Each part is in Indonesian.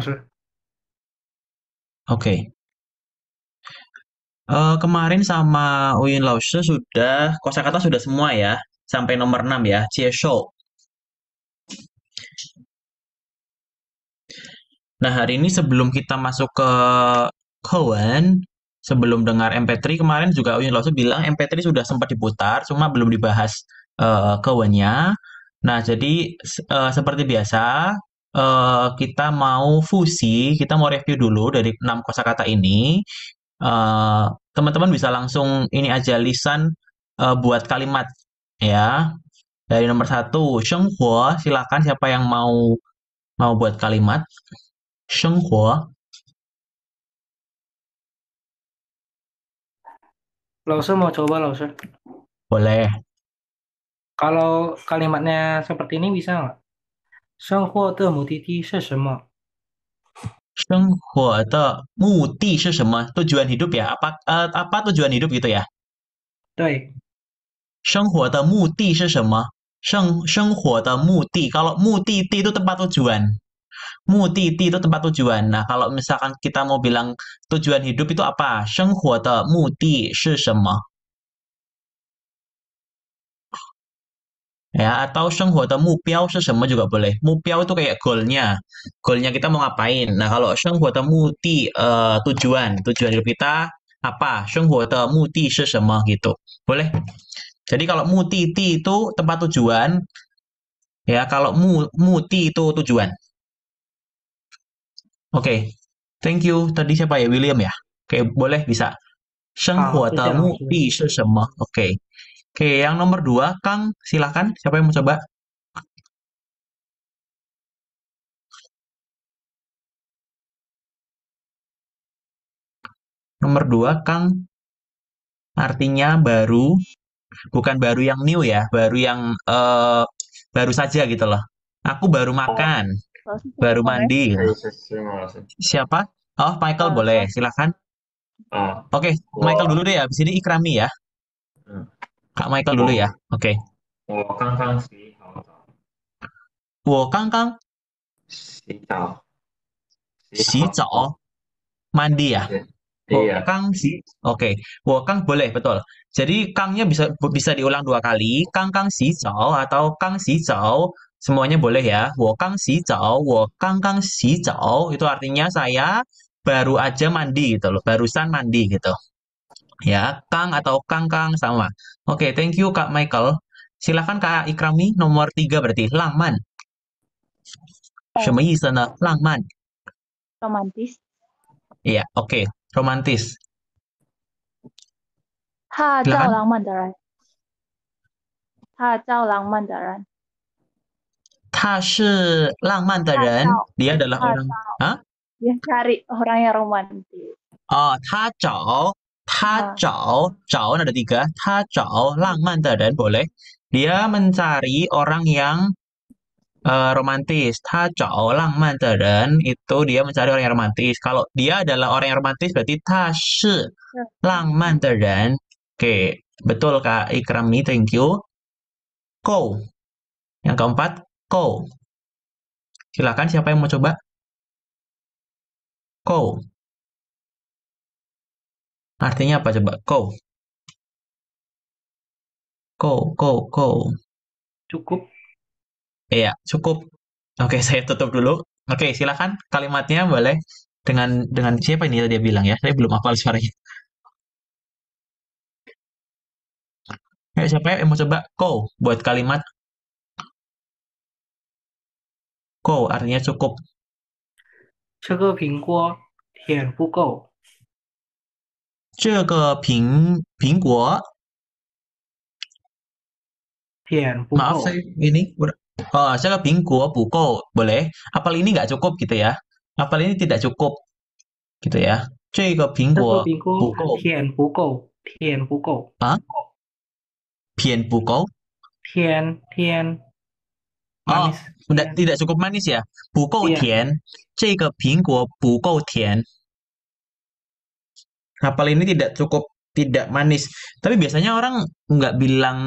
Oke. Oke. Uh, kemarin sama Uyin Lausche sudah kosakata sudah semua ya, sampai nomor 6 ya, show. Nah, hari ini sebelum kita masuk ke Cohen, sebelum dengar MP3 kemarin juga Uyin Lausche bilang MP3 sudah sempat diputar, cuma belum dibahas uh, eh, Cohen-nya. Nah, jadi uh, seperti biasa, uh, kita mau fusi, kita mau review dulu dari enam kosakata ini. Eh, teman-teman uh, bisa langsung ini aja lisan uh, buat kalimat ya. Dari nomor satu, Shenghuo, silakan siapa yang mau mau buat kalimat. Shenghuo. Lauser mau coba Lauser. Boleh. Kalau kalimatnya seperti ini bisa nggak? 生活的目的地是什么？生活的目的是什么？tujuan hidup ya? Apa uh, apa tujuan hidup gitu ya? 对。生活的目的是什么？生生活的目的，kalau 目的地 itu tempat tujuan。Mu ti ti itu tempat tujuan. Nah, kalau misalkan kita mau bilang tujuan hidup itu apa? Shenghuo de mu ti shi shema. ya atau Shenghuo atau Mupiao sesama juga boleh. Mupiao itu kayak goalnya, goalnya kita mau ngapain. Nah kalau Shenghuo atau Muti uh, eh, tujuan, tujuan hidup kita apa? Shenghuo atau Muti sesama gitu, boleh. Jadi kalau Muti ti itu tempat tujuan, ya kalau mu Muti itu tujuan. Oke, okay. thank you. Tadi siapa ya William ya? Oke, okay, boleh bisa. Shenghuo atau Muti sesama. Oke. Okay. Oke, yang nomor dua, Kang, silakan. Siapa yang mau coba? Nomor dua, Kang, artinya baru, bukan baru yang new ya, baru yang eh, baru saja gitu loh. Aku baru makan, baru mandi. Siapa? Oh, Michael boleh, silakan. Oh. Oke, Michael dulu deh, ya. abis ini Ikrami ya. Hmm. Kak Michael dulu ya. Oke. Okay. Kang Kang Si Hao Kang Kang Si Zao. Si Zao. Mandi ya. Iya. iya. Kang Si. Oke. Okay. Kang boleh betul. Jadi Kangnya bisa bisa diulang dua kali. Kang Kang Si Zao atau Kang Si Zao semuanya boleh ya. Wo kang si zao, wo kang kang si zao. Itu artinya saya baru aja mandi gitu loh, barusan mandi gitu. Ya, kang atau kang kang sama. Oke, thank you Kak Michael. Silakan Kak Ikrami, nomor tiga berarti Langman. Eh. Shemayi sana Langman. Romantis. Iya, oke. Okay. Romantis. Ha, Silakan. Langman ren. Ha, Langman ren, dia adalah orang, ha? Dia cari orang yang romantis. Oh, 他找 ada tiga. Ta 找浪漫 dan boleh. Dia mencari orang yang uh, romantis. Ta chao langman dan itu dia mencari orang yang romantis. Kalau dia adalah orang yang romantis berarti ta shi langman dan. Oke, okay. betul Kak Ikrami, thank you. Go. Yang keempat, go. Silakan siapa yang mau coba? Go. Artinya apa coba? Go. Go, go, go. Cukup. Iya, cukup. Oke, saya tutup dulu. Oke, silakan kalimatnya boleh dengan dengan siapa ini dia bilang ya? Saya belum hafal suaranya. Ayo siapa yang mau coba go buat kalimat go artinya cukup. 这个苹果甜不够。这个苹苹果片不够。Maaf saya ini oh, saya pinggul boleh. Apal ini nggak cukup gitu ya? Apal ini tidak cukup gitu ya? pian. manis. Oh, tidak cukup manis ya? kapal ini tidak cukup tidak manis. Tapi biasanya orang nggak bilang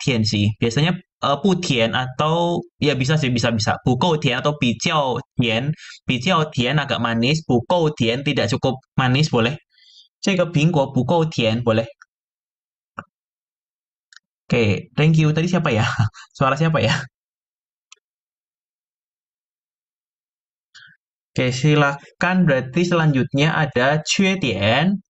tian sih. Biasanya uh, eh, putian atau ya bisa sih bisa bisa tian atau piciao tian. Piciao tian agak manis, tian tidak cukup manis boleh. Cek bingko tian boleh. Oke, okay, thank you. Tadi siapa ya? Suara siapa ya? Oke, silakan berarti selanjutnya ada cuetian.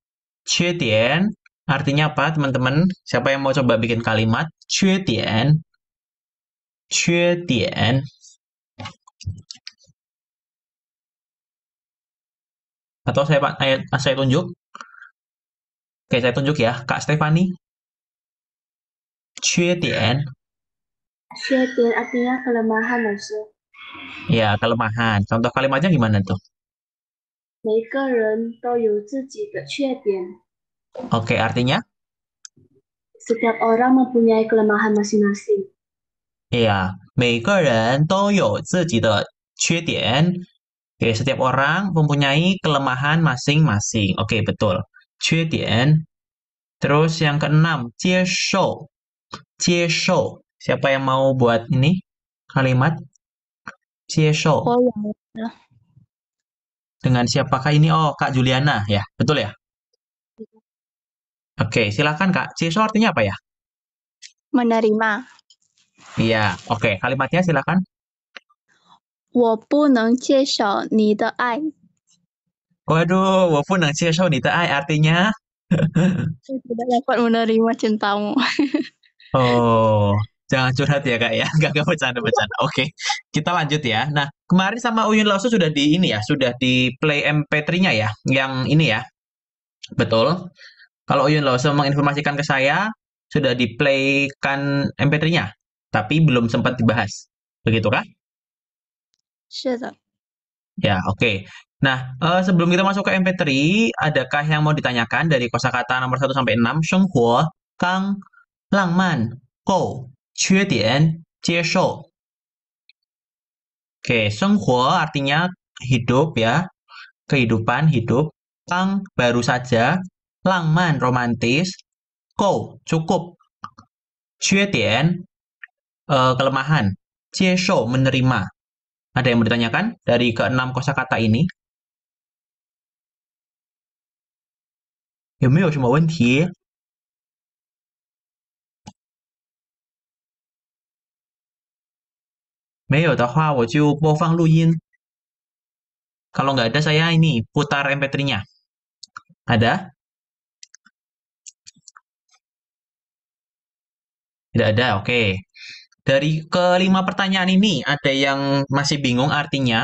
Tien artinya apa, teman-teman? Siapa yang mau coba bikin kalimat cuetian? Tien. Atau saya ayat saya tunjuk. Oke, saya tunjuk ya, Kak Stefani. Cuetian. Tien artinya kelemahan, maksud. Ya, kelemahan. Contoh kalimatnya gimana tuh? Oke artinya? Setiap orang mempunyai kelemahan masing-masing. Iya, -masing. 每个人都有自己的缺点. Oke, setiap orang mempunyai kelemahan masing-masing. Oke, betul. 缺点. Terus yang keenam, 接受. Siapa yang mau buat ini? Kalimat Ya, ya. dengan siapakah ini? Oh, Kak Juliana ya, betul ya? Oke, okay, silakan Kak. Ceso artinya apa ya? Menerima. Iya, oke. Okay. Kalimatnya silakan. nita ai artinya? Saya tidak dapat menerima cintamu. oh, Jangan curhat ya kak ya, nggak nggak bercanda bercanda. Oke, kita lanjut ya. Nah kemarin sama Uyun Lawson sudah di ini ya, sudah di play MP3-nya ya, yang ini ya, betul. Kalau Uyun Lawson menginformasikan ke saya sudah di play kan MP3-nya, tapi belum sempat dibahas, begitu kak? Sudah. Ya oke. Okay. Nah, uh, sebelum kita masuk ke MP3, adakah yang mau ditanyakan dari kosakata nomor 1 sampai enam? Shenghua, Kang, Langman, Ko? 缺点接受 Oke, okay, Senghuo artinya hidup ya, kehidupan hidup. Lang baru saja, langman romantis. kou cukup. Xuetian uh, kelemahan. Jieshou menerima. Ada yang bertanyakan dari keenam kosakata ini? 有没有什么问题？没有的话，我就播放录音。Kalau nggak ada, saya ini putar MP3-nya. Ada? Tidak ada, oke. Okay. Dari kelima pertanyaan ini, ada yang masih bingung artinya?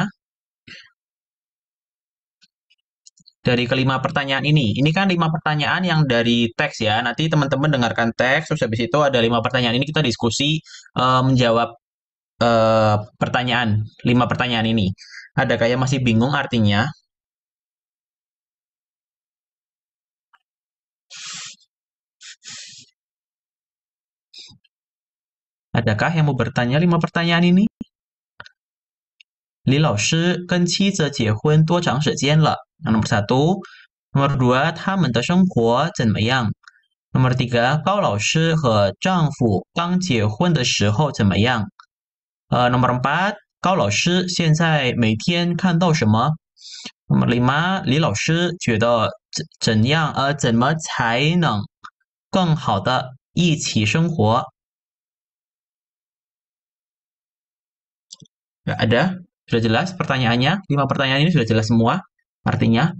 Dari kelima pertanyaan ini, ini kan lima pertanyaan yang dari teks ya. Nanti teman-teman dengarkan teks, terus habis itu ada lima pertanyaan ini kita diskusi uh, menjawab uh, pertanyaan, lima pertanyaan ini. ada kayak masih bingung artinya? Adakah yang mau bertanya lima pertanyaan ini? Nomor satu, nomor dua，他们的生活怎么样？Nomor tiga，高老师和丈夫刚结婚的时候怎么样？呃 n o m o r e m p r 八，高老师现在每天看到什么？那么李妈，李老师觉得怎怎样？呃，怎么才能更好的一起生活？有 Ada？sudah jelas pertanyaannya lima pertanyaan ini sudah jelas semua. artinya,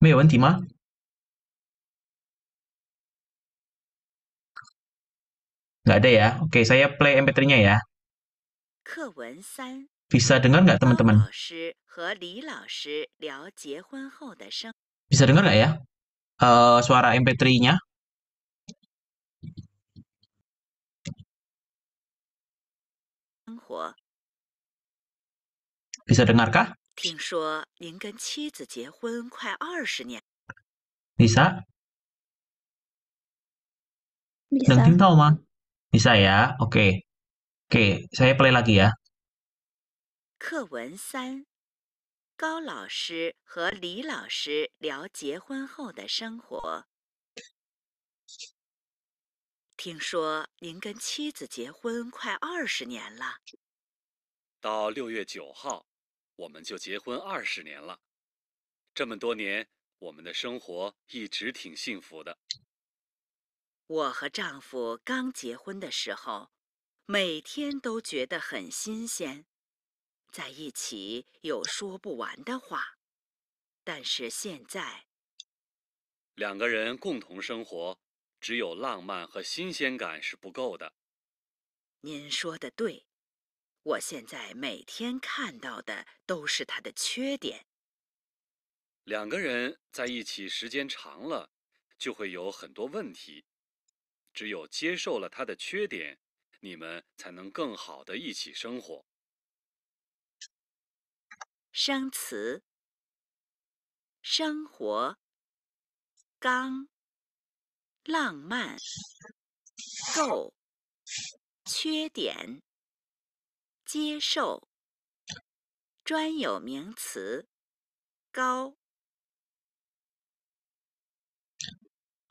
t e r i waktu lima. Nggak ada ya? Oke, saya play MP3-nya ya. Bisa dengar nggak teman-teman? Bisa dengar nggak ya uh, suara MP3-nya? Bisa dengarkah? Bisa? Bisa. dengar? 可以啊，OK，OK，我再来一次啊。课文三，高老师和李老师聊结婚后的生活。听说您跟妻子结婚快二十年了。到六月九号，我们就结婚二十年了。这么多年，我们的生活一直挺幸福的。我和丈夫刚结婚的时候，每天都觉得很新鲜，在一起有说不完的话。但是现在，两个人共同生活，只有浪漫和新鲜感是不够的。您说的对，我现在每天看到的都是他的缺点。两个人在一起时间长了，就会有很多问题。只有接受了他的缺点，你们才能更好的一起生活。生词：生活、刚、浪漫、够、缺点、接受、专有名词、高。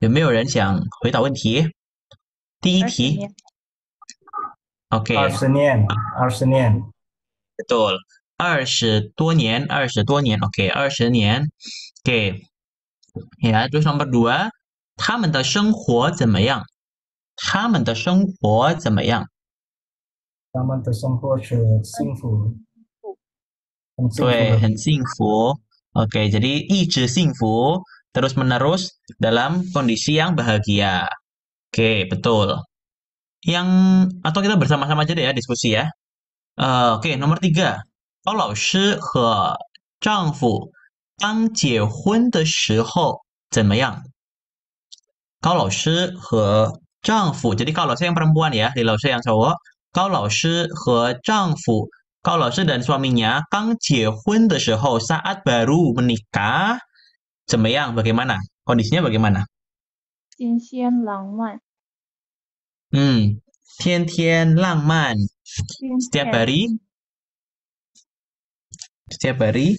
有没有人想回答问题？第一题，OK，二十年，二十年，太多了，二十多年，二十多年，OK，二十年，OK，你来读什么？读，他们的生活怎么样？他们的生活怎么样？他们的生活是幸福，对，很幸福，OK，这里一直幸福。terus-menerus dalam kondisi yang bahagia. Oke, betul. Yang atau kita bersama-sama aja deh ya diskusi ya. Uh, oke, nomor tiga. Kalau shi Kalau shi Jadi kalau saya yang perempuan ya, di lao yang cowok. Kalau shi Kalau shi dan suaminya kang saat baru menikah, Semeyang bagaimana? Kondisinya bagaimana? Hmm, tian tian-tian langman. Setiap hari, setiap hari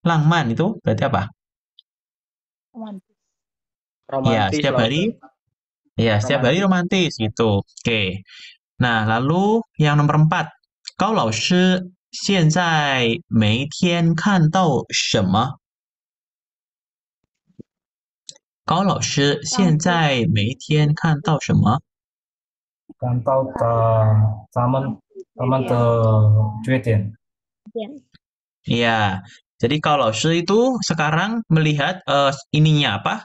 langman itu berarti apa? Romantis. Ya, setiap hari, ya, setiap hari romantis gitu. Oke. Nah, lalu yang nomor empat, kau lao shi 现在每天看到什么？高老师，现在每天看到什么？看到他咱们咱们的缺点。点。Yeah，jadi kalau saya itu sekarang melihat ininya apa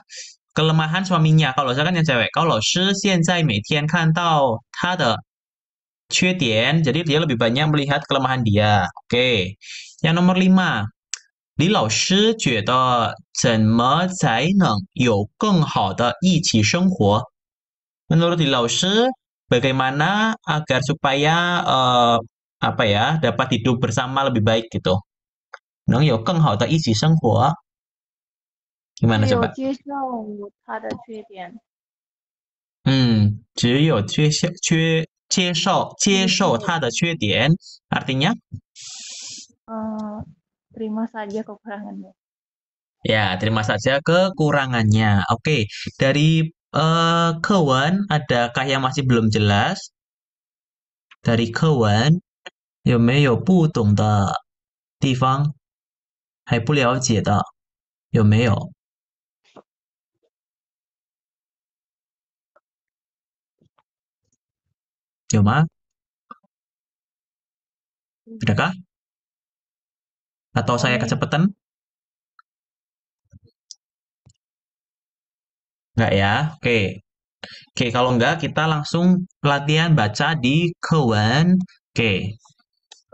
kelemahan suaminya kalau saya kan yang cewek，kalau saya 现在每天看到他的。Chuetien, jadi dia lebih banyak melihat kelemahan dia. Oke. Okay. Yang nomor lima. Li Lao Shi jue de zen me zai neng you geng hao de qi sheng huo. Menurut Li Lao Shi, bagaimana agar supaya uh, apa ya, dapat hidup bersama lebih baik gitu. Neng you geng hao de qi sheng huo. Gimana coba? Hmm, 嗯，只有缺陷缺接受 ada 它的缺点 artinya uh, terima saja kekurangannya ya terima saja kekurangannya oke okay. dari uh, eh, kawan adakah yang masih belum jelas dari kawan 有没有不懂的地方还不了解的有没有 cuma hmm. Adakah? Atau saya kecepatan? Enggak ya? Oke. Oke, kalau enggak kita langsung pelatihan baca di Kewan. Oke.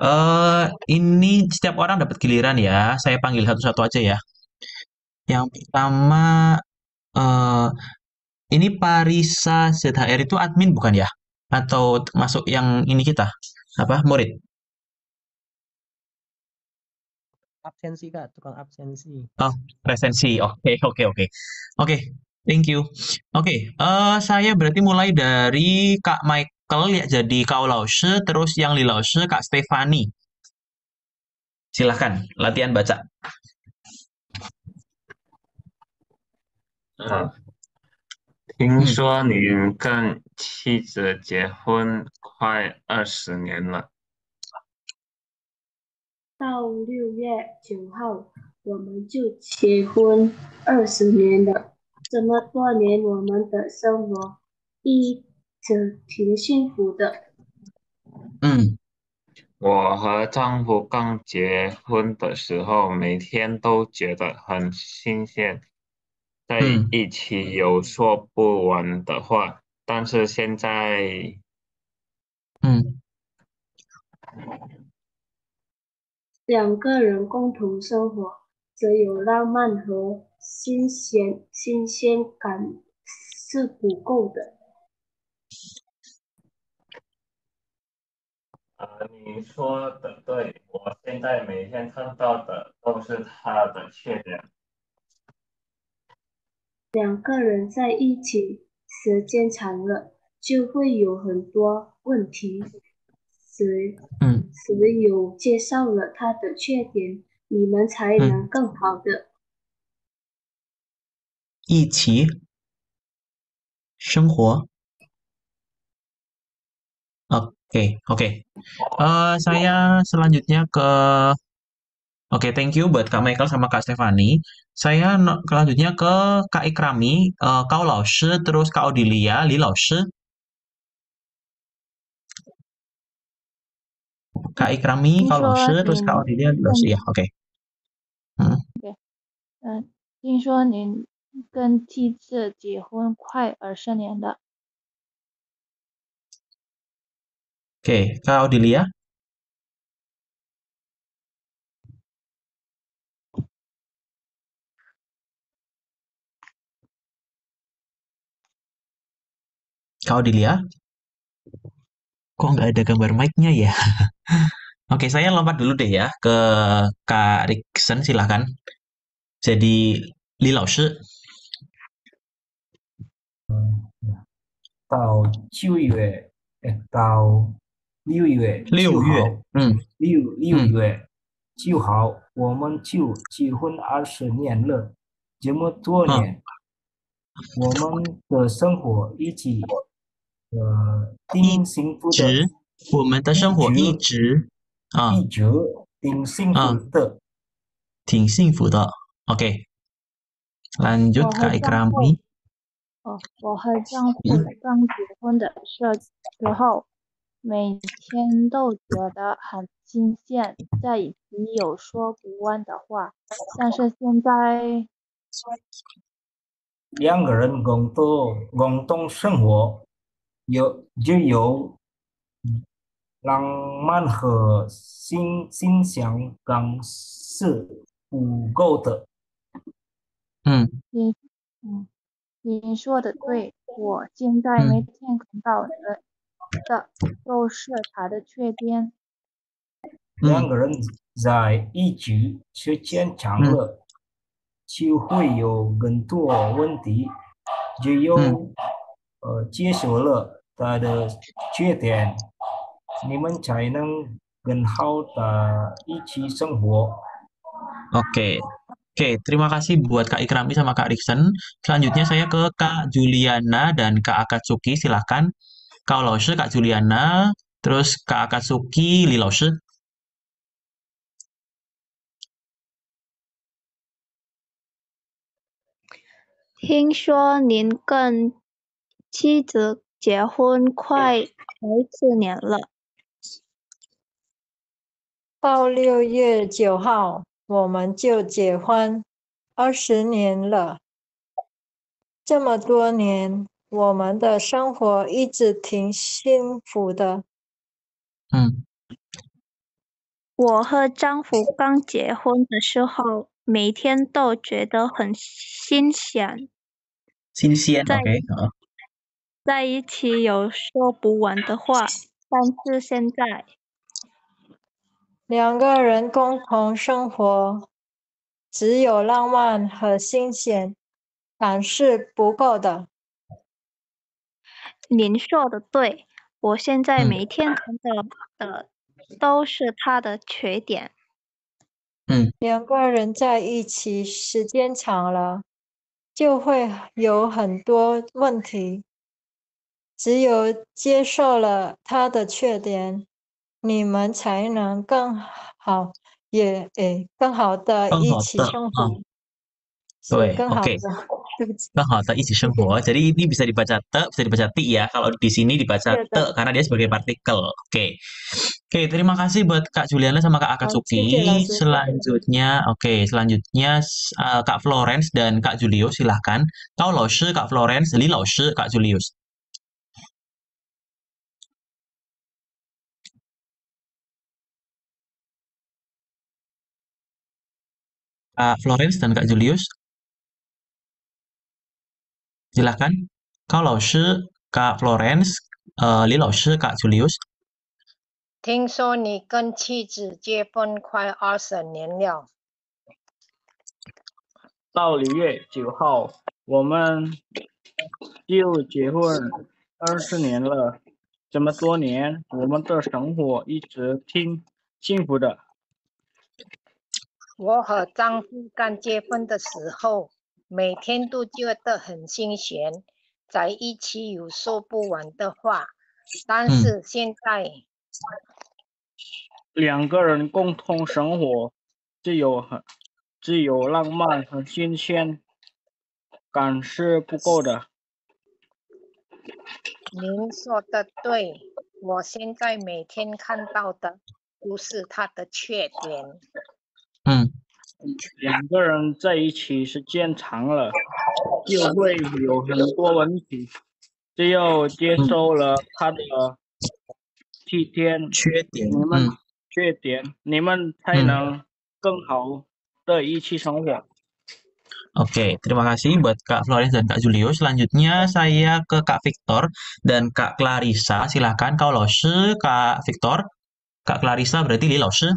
Uh, ini setiap orang dapat giliran ya. Saya panggil satu-satu aja ya. Yang pertama, uh, ini Parisa ZHR itu admin bukan ya? atau masuk yang ini kita apa murid absensi kak tukang absensi oh presensi oke okay, oke okay, oke okay. oke thank you oke uh, saya berarti mulai dari kak Michael ya jadi kau Lause terus yang di Lause kak Stefani silahkan latihan baca nah, 听说您跟妻子结婚快二十年了，到六月九号我们就结婚二十年了。这么多年，我们的生活一直挺幸福的。嗯，我和丈夫刚结婚的时候，每天都觉得很新鲜。在一起有说不完的话，但是现在，嗯，两个人共同生活，只有浪漫和新鲜新鲜感是不够的。啊，你说的对，我现在每天看到的都是他的缺点。两个人在一起时间长了，就会有很多问题。只只有介绍了他的缺点，你们才能更好的一起生活。OK OK，呃，saya selanjutnya ke。Oke, thank you buat Kak Michael sama Kak Stefani. Saya selanjutnya ke Kak Ikrami, uh, eh, Kak Laoshi, terus Kak Odilia, Li Laoshi. Kak Ikrami, Kak Laoshi, terus Kak Odilia, Li Laoshi. Ya, oke. Hmm. Eh, er oke, Kak Odilia. Kau dilihat, Kok nggak ada gambar mic-nya ya? Oke, saya lompat dulu deh ya ke Kak Rickson, silahkan. Jadi, Li Lao Shi. Tao Jiu Yue, eh, Tao Liu Yue. Liu Yue, hmm. Liu, Liu hmm. Yue, Jiu Hao, 我们就结婚二十年了，这么多年，我们的生活一起呃，一直我们的生活一直啊一直挺幸福的，挺幸福的。OK，来，你讲一下。哦，我和丈夫刚结婚的时候，每天都觉得很新鲜，在一起有说不完的话。但是现在两个人共同共同生活。有就有浪漫和心心象，刚是不够的。嗯，你嗯，你说的对，我现在没听懂到的的，都是他的缺点。两个人在一起时间长了，就会有很多问题，就有。呃接手了他的缺点，你们才能更好的一起生活。Oke, okay. oke, okay, terima kasih buat Kak Ikrami sama Kak Riksen. Selanjutnya saya ke Kak Juliana dan Kak Akatsuki, silahkan. Kak Laoshi, Kak Juliana, terus Kak Akatsuki, Li Laushe. Hingshua, Nin Ken 妻子结婚快二十年了，到六月九号我们就结婚二十年了。这么多年，我们的生活一直挺幸福的。嗯，我和丈夫刚结婚的时候，每天都觉得很新鲜。新鲜，OK，在一起有说不完的话，但是现在两个人共同生活，只有浪漫和新鲜感是不够的。您说的对，我现在每天看到的都是他的缺点。嗯，两个人在一起时间长了，就会有很多问题。只有接受了他的缺点，你们才能更好，也诶更好的一起生活。Oke, okay. Nah, tak isi semua. Jadi ini bisa dibaca te, bisa dibaca ti ya. Kalau di sini dibaca iya, te karena dia sebagai partikel. Oke. Okay. Oke, okay, terima kasih buat Kak Juliana sama Kak Akatsuki. selanjutnya, oke, okay, selanjutnya uh, Kak Florence dan Kak Julius silahkan. Kau Lose, Kak Florence, Li Lose, Kak Julius. 啊 florence and j u a r d i a n s 你来看高老师 g i r l o r i e n d s 呃李老师 girlfriends 听说你跟妻子结婚快二十年了到六月九号我们就结婚二十年了这么多年我们的生活一直挺幸福的我和丈夫刚结婚的时候，每天都觉得很新鲜，在一起有说不完的话。但是现在，两个人共同生活，既有很既有浪漫和新鲜感是不够的。您说的对，我现在每天看到的都是他的缺点。嗯，两个人在一起时间长了，就会有很多问题。只有接受了他的体贴、缺点，你们、嗯、缺点，你们才能更好的一起生活。Oke, okay, terima kasih buat Kak Flores dan Kak Julio. Selanjutnya saya ke Kak Victor dan Kak Clarissa. Silahkan kau lose Kak Victor. Kak Clarissa berarti li lose.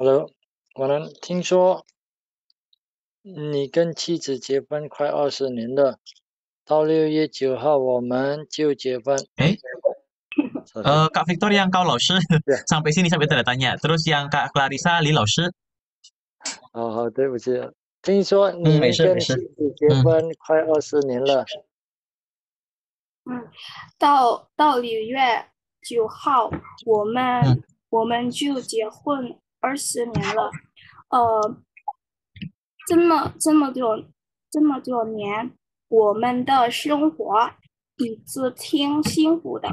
Hello，晚安。听说你跟妻子结婚快二十年了，到六月九号我们就结婚。诶，呃，卡菲托利亚高老师，上微信里上面再来打你。都是让卡拉丽莎李老师。哦，好，对不起。听说你跟妻子结婚快二十年了。嗯，到到六月九号，我们、我们就结婚。二十年了，呃，这么这么久，这么多年，我们的生活一直挺幸福的。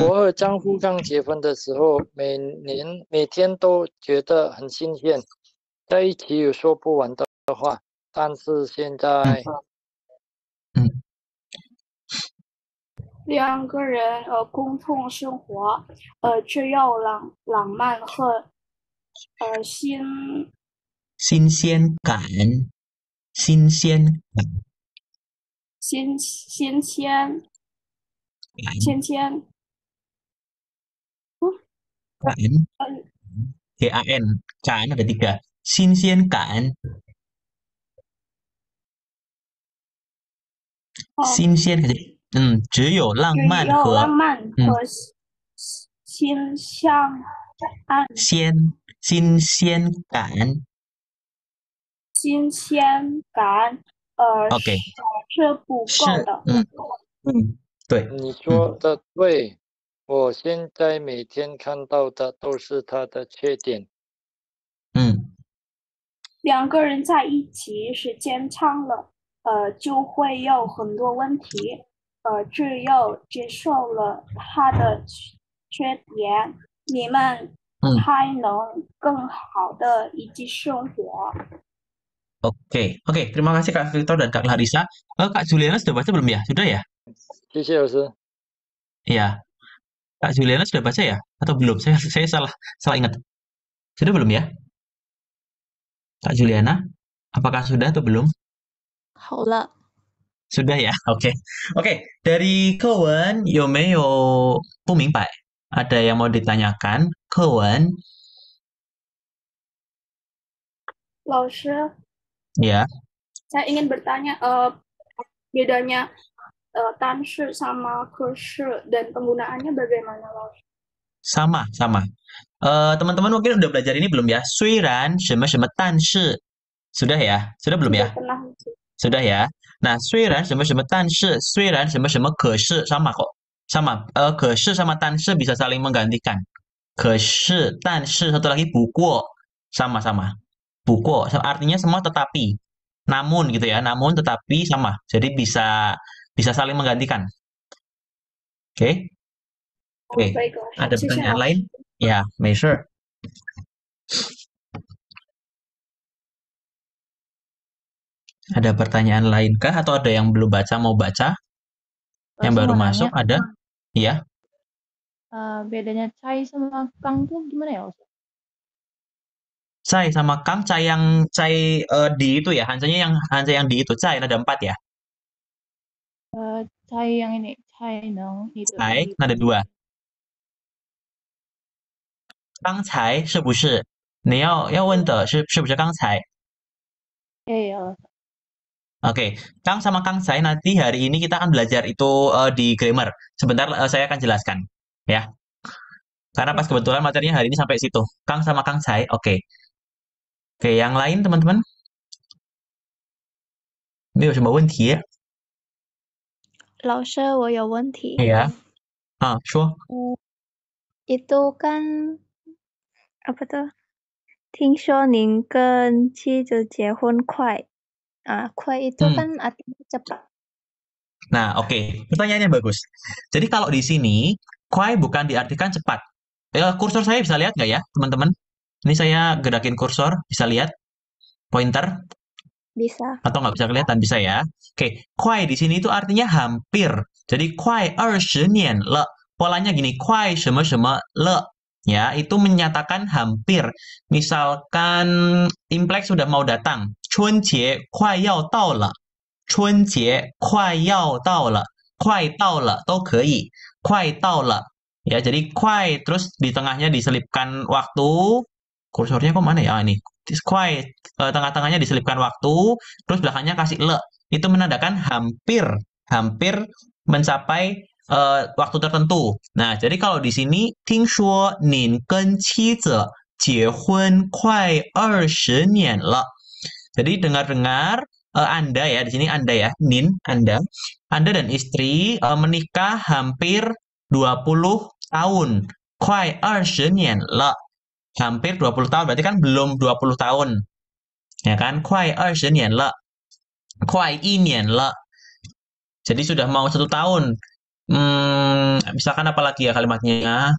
我和丈夫刚结婚的时候，每年每天都觉得很新鲜，在一起有说不完的话，但是现在。两个人呃共同生活，呃，却要浪浪漫和，呃新新鲜感，新鲜感，新新鲜，千千，K N，K N，第三个新鲜感，新鲜感。嗯，只有浪漫和心嗯，新鲜感，新鲜感，呃，OK，是不够的，嗯嗯，对，你说的对，我现在每天看到的都是他的缺点，嗯，两个人在一起时间长了，呃，就会有很多问题。和自由接受了他的缺点，你们才能更好的一起生活。Oke, okay. oke. Okay, terima kasih Kak Victor dan Kak Larissa. Uh, Kak Juliana sudah baca belum ya? Sudah ya? Iya, Iya. Kak Juliana sudah baca ya? Atau belum? Saya saya salah salah ingat. Sudah belum ya? Kak Juliana, apakah sudah atau belum? 好了。sudah ya, oke. okay. dari Kewen ada yang mau ditanyakan Ya. Saya ingin bertanya uh, bedanya uh, eh, tanshu sama kushu dan penggunaannya bagaimana Lausha? Sama sama. teman eh, teman-teman mungkin udah belajar ini belum ya? Suiran, shema shema tanshu. Sudah ya? Sudah belum ya? Sudah ya? Pernah. Sudah ya? Nah, 虽然什么什么，但是虽然什么什么，可是 sama kok sama, 呃可是 sama, 但是 bisa saling menggantikan. 可是但是 satu lagi bukuo sama sama. Bukuo artinya semua tetapi. Namun gitu ya. Namun tetapi sama. Jadi bisa bisa saling menggantikan. Oke. Okay? Oke. Okay. Ada pertanyaan lain? Ya, yeah, measure. Ada pertanyaan lainkah atau ada yang belum baca mau baca? Yang baru mau masuk ya? ada? Iya. Uh, bedanya cai sama kang tuh gimana ya, Cai sama kang, cai yang cai uh, eh, di itu ya, hansanya yang hansa yang di itu cai ada empat ya? Uh, eh, cai yang ini, cai nong itu. Cai ada dua. Kang cai, 是不是？你要要问的是是不是刚才？也有。Oke, Kang sama Kang saya nanti hari ini kita akan belajar itu uh, di grammar. Sebentar, uh, saya akan jelaskan, ya. Karena pas kebetulan materinya hari ini sampai situ. Kang sama Kang saya, oke. Oke, yang lain teman-teman? Iya. Ah, mm, itu kan apa tuh? 听说您跟妻子结婚快 Nah, kue itu hmm. kan artinya cepat. Nah, oke. Okay. Pertanyaannya bagus. Jadi kalau di sini, kue bukan diartikan cepat. Eh, kursor saya bisa lihat nggak ya, teman-teman? Ini saya gerakin kursor, bisa lihat? Pointer? Bisa. Atau nggak bisa kelihatan? Bisa ya. Oke, okay. kuai di sini itu artinya hampir. Jadi kuai er shenian le. Polanya gini, kue seme seme le. Ya, itu menyatakan hampir. Misalkan implex sudah mau datang. 春节快要到了，春节快要到了，快到了都可以，快到了 ya jadi kuai terus di tengahnya diselipkan waktu kursornya kok mana ya ini kuai uh, e, tengah-tengahnya diselipkan waktu terus belakangnya kasih le itu menandakan hampir hampir mencapai uh, waktu tertentu. Nah, jadi kalau di sini ting shuo nin gen qi kuai er shi nian le jadi dengar-dengar uh, Anda ya, di sini Anda ya, Nin, Anda. Anda dan istri uh, menikah hampir 20 tahun. Kuai shenian le. Hampir 20 tahun, berarti kan belum 20 tahun. Ya kan? Kuai shenian le. Kuai Nian le. Jadi sudah mau satu tahun. Hmm, misalkan apa lagi ya kalimatnya?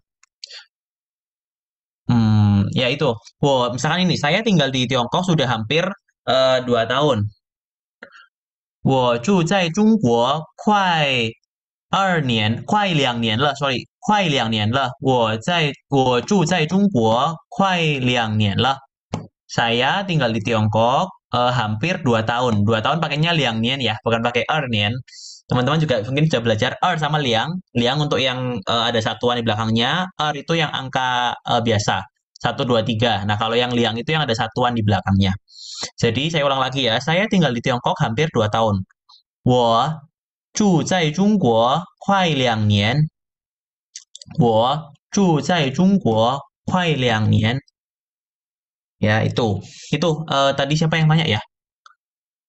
Hmm, ya itu. Wow, misalkan ini, saya tinggal di Tiongkok sudah hampir Dua 呃，dua Saya tinggal di Tiongkok uh, hampir dua tahun. Dua tahun pakainya liang nian ya, bukan pakai er nian. Teman-teman juga mungkin sudah belajar er sama liang. Liang untuk yang uh, ada satuan di belakangnya, er itu yang angka uh, biasa. satu dua tiga. Nah, kalau yang liang itu yang ada satuan di belakangnya. Jadi saya ulang lagi ya, saya tinggal di Tiongkok hampir 2 tahun. Ya itu. Itu uh, tadi siapa yang tanya ya?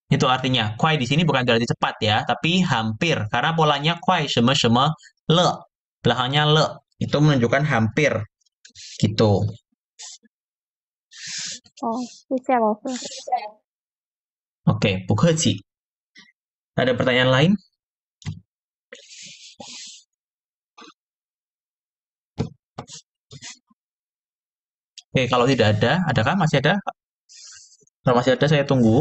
Itu artinya kuai di sini bukan berarti cepat ya, tapi hampir karena polanya kuai sema sema le. Belakangnya le. Itu menunjukkan hampir. Gitu. Oke, okay, Ada pertanyaan lain? Oke, kalau tidak ada, adakah masih ada? Kalau masih ada, saya tunggu.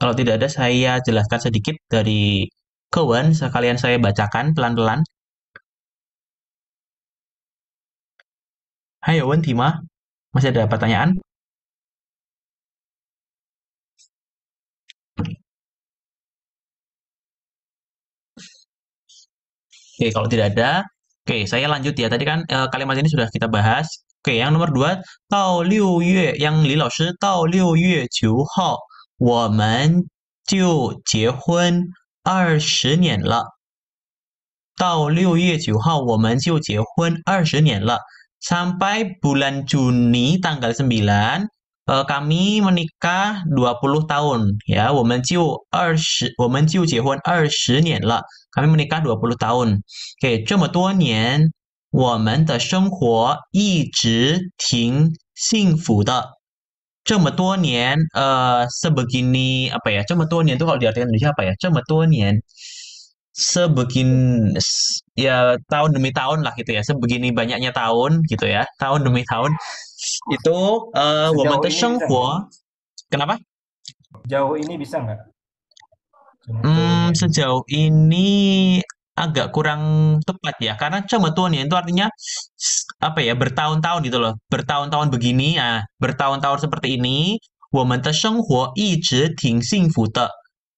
Kalau tidak ada, saya jelaskan sedikit dari kawan sekalian saya bacakan pelan-pelan. Hai Timah. Masih ada pertanyaan? Oke, kalau tidak ada, oke, saya lanjut ya. Tadi kan e, kalimat ini sudah kita bahas. Oke, yang nomor dua, Tao Liu Yue, yang Li Lao Shi, Tao Liu Yue Jiu Hao, Wo Men Jiu Jie Hun, Er Shi Nian Le. Tao Liu Yue Jiu Hao, Wo Men Jiu Jie Hun, Er Shi Nian Le sampai bulan Juni tanggal 9 uh, eh, kami menikah 20 tahun ya, 我们就20我们就结婚20年了. Kami menikah 20 tahun. Oke, okay, 这么多年我们的生活一直挺幸福的。这么多年，呃，sebegini eh, apa ya? apa ya? sebegin ya tahun demi tahun lah gitu ya sebegini banyaknya tahun gitu ya tahun demi tahun itu uh, Woman Shenghuo kenapa jauh ini bisa nggak hmm, sejauh ini agak kurang tepat ya karena tuan ya itu artinya apa ya bertahun-tahun gitu loh bertahun-tahun begini ya bertahun-tahun seperti ini Woman Shenghuo 一直挺幸福的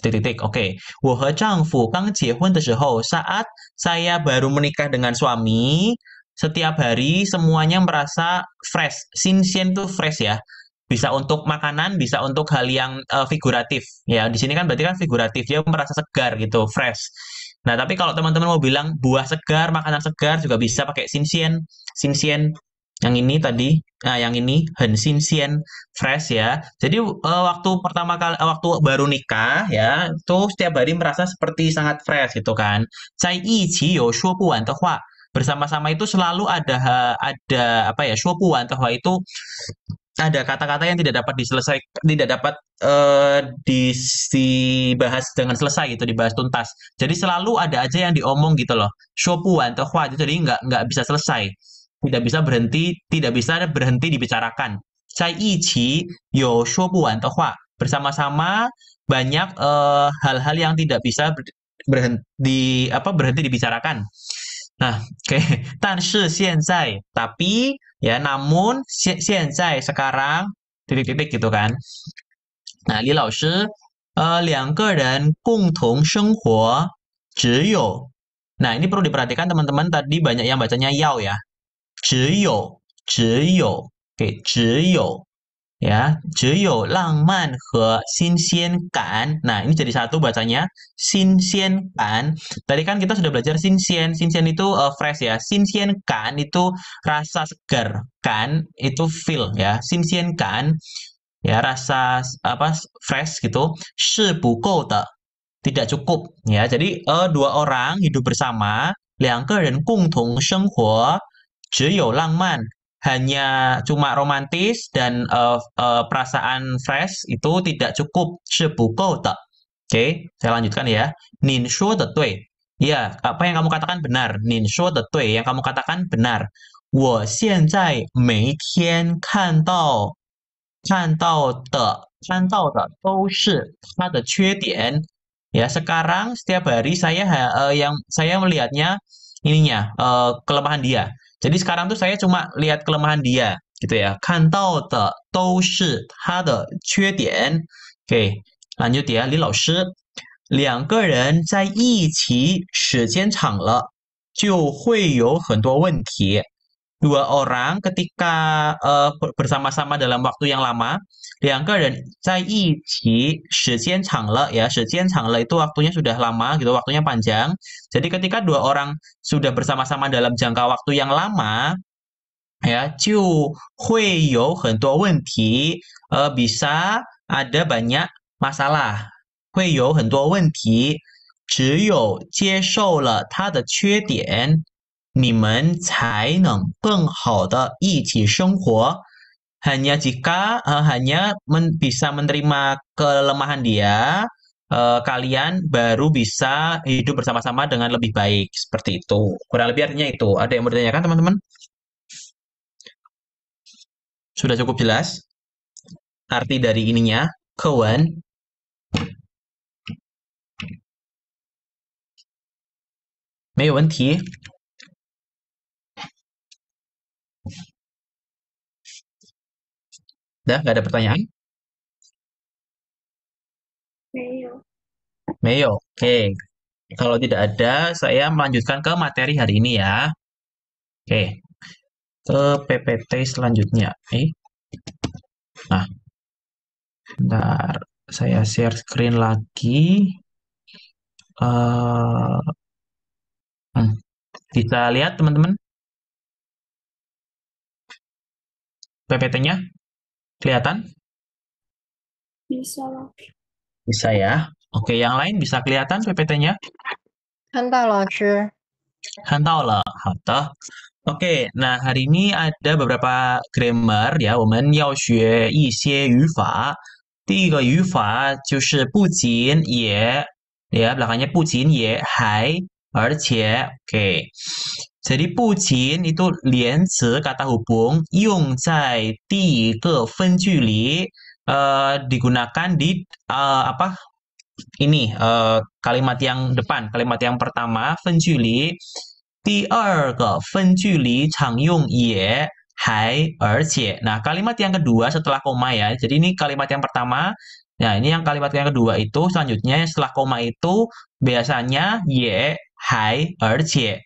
titik-titik. Oke, okay. fu, Kang Jiehun de saat saya baru menikah dengan suami, setiap hari semuanya merasa fresh. Xinxian tuh fresh ya. Bisa untuk makanan, bisa untuk hal yang uh, figuratif. Ya, di sini kan berarti kan figuratif, dia merasa segar gitu, fresh. Nah, tapi kalau teman-teman mau bilang buah segar, makanan segar juga bisa pakai xinxian. Xinxian yang ini tadi nah yang ini Hen Xin Sien fresh ya jadi uh, waktu pertama kali uh, eh, waktu baru nikah ya tuh setiap hari merasa seperti sangat fresh gitu kan Cai Yi Qi Yo Shuo Bu Wan Tehua bersama-sama itu selalu ada ada apa ya Shuo Bu Wan Tehua itu ada kata-kata yang tidak dapat diselesai, tidak dapat uh, eh, dibahas dengan selesai gitu dibahas tuntas jadi selalu ada aja yang diomong gitu loh Shuo Puan Wan Tehua jadi nggak nggak bisa selesai tidak bisa berhenti, tidak bisa berhenti dibicarakan. Cai yo shuo buan Bersama-sama banyak eh, hal-hal uh, yang tidak bisa berhenti apa berhenti dibicarakan. Nah, oke. Okay. Tan shi Tapi ya namun xianzai sekarang titik-titik gitu kan. Nah, Li Lao Shi, uh, 两个人共同生活只有 Nah, ini perlu diperhatikan teman-teman tadi banyak yang bacanya yao ya. 只有只有给只有 ya jeyo langman nah ini jadi satu bacanya sinsien kan tadi kan kita sudah belajar sinsien sinsien itu eh, fresh ya sinsien kan itu rasa segar kan itu feel ya sinsien kan ya rasa apa fresh gitu shi bukou de tidak cukup ya jadi uh, eh, dua orang hidup bersama liang ke ren kung tong sheng huo Jeyo Langman hanya cuma romantis dan uh, uh, perasaan fresh itu tidak cukup sebuko tak. Oke, okay, saya lanjutkan ya. Ninshu tetue. Ya, apa yang kamu katakan benar. Ninshu tetue. Yang kamu katakan benar. Ya sekarang setiap hari saya uh, yang saya melihatnya ininya uh, kelemahan dia. Jadi sekarang tuh saya cuma lihat kelemahan dia gitu ya. tau de dou shi ta de chue dian. Oke, lanjut ya, Li Lao Shi. Dua orang ketika uh, bersama-sama dalam waktu yang lama, 两个人在一起时间长了 ya, 时间长了 itu waktunya sudah lama gitu, waktunya panjang. Jadi ketika dua orang sudah bersama-sama dalam jangka waktu yang lama, ya, 就会有很多问题, uh, bisa ada banyak masalah. 会有很多问题，只有接受了他的缺点，你们才能更好的一起生活。hanya jika uh, hanya men bisa menerima kelemahan dia, uh, kalian baru bisa hidup bersama-sama dengan lebih baik seperti itu. Kurang lebih artinya itu. Ada yang mau ditanyakan teman-teman? Sudah cukup jelas arti dari ininya, kawan. Mei Dah, nggak ada pertanyaan? Mayo. Mayo, oke. Kalau tidak ada, saya melanjutkan ke materi hari ini ya. Oke, ke PPT selanjutnya. Eh. Nah, bentar. Saya share screen lagi. Uh, hmm. Bisa lihat teman-teman? PPT-nya? Kelihatan? Bisa. Bisa ya. Oke, yang lain bisa kelihatan PPT-nya? Hantau lah, lah, Oke, nah hari ini ada beberapa grammar ya, Ya, belakangnya Hai, jadi, Pucin itu 连词 kata hubung 用在第一个分句里呃 digunakan di uh, apa ini uh, kalimat yang depan kalimat yang pertama 分句里第二个分句里常用也 hai 而且 nah kalimat yang kedua setelah koma ya jadi ini kalimat yang pertama Nah, ini yang kalimat yang kedua itu selanjutnya setelah koma itu biasanya ye 还而且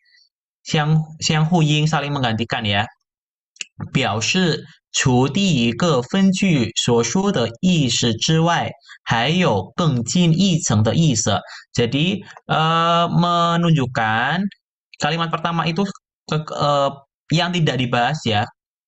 相相互因，saling menggantikan 呀，表示除第一个分句所说的意思之外，还有更进一层的意思。Jadi uh, menunjukkan kalimat pertama itu uh, yang tidak dibahas ya.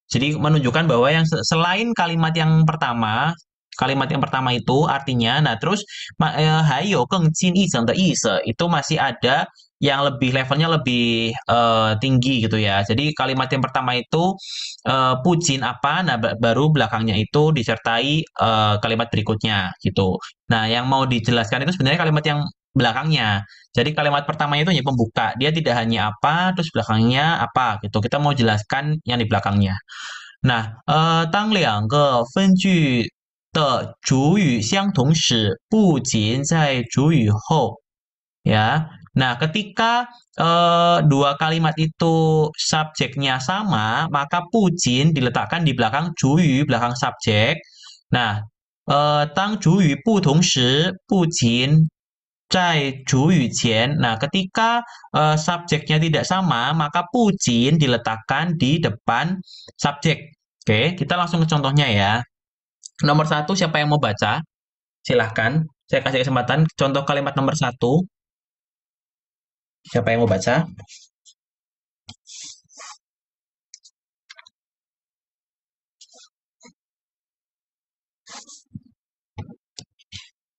Jadi menunjukkan bahwa yang selain kalimat yang pertama kalimat yang pertama itu artinya nah terus hayo kengcin iseng yi itu masih ada yang lebih levelnya lebih uh, tinggi gitu ya. Jadi kalimat yang pertama itu uh, eh, pujin apa, nah baru belakangnya itu disertai uh, kalimat berikutnya gitu. Nah yang mau dijelaskan itu sebenarnya kalimat yang belakangnya. Jadi kalimat pertamanya itu hanya pembuka. Dia tidak hanya apa, terus belakangnya apa gitu. Kita mau jelaskan yang di belakangnya. Nah, Tang Liang yu yu tong shi bu jin zai hou ya. Nah, ketika eh, dua kalimat itu subjeknya sama, maka pujin diletakkan di belakang juyu, belakang subjek. Nah, eh, tang juyu bu shi, pujin zai juyu qian. Nah, ketika eh, subjeknya tidak sama, maka pujin diletakkan di depan subjek. Oke, kita langsung ke contohnya ya. Nomor satu, siapa yang mau baca? Silahkan, saya kasih kesempatan. Contoh kalimat nomor satu. 小白，我把查。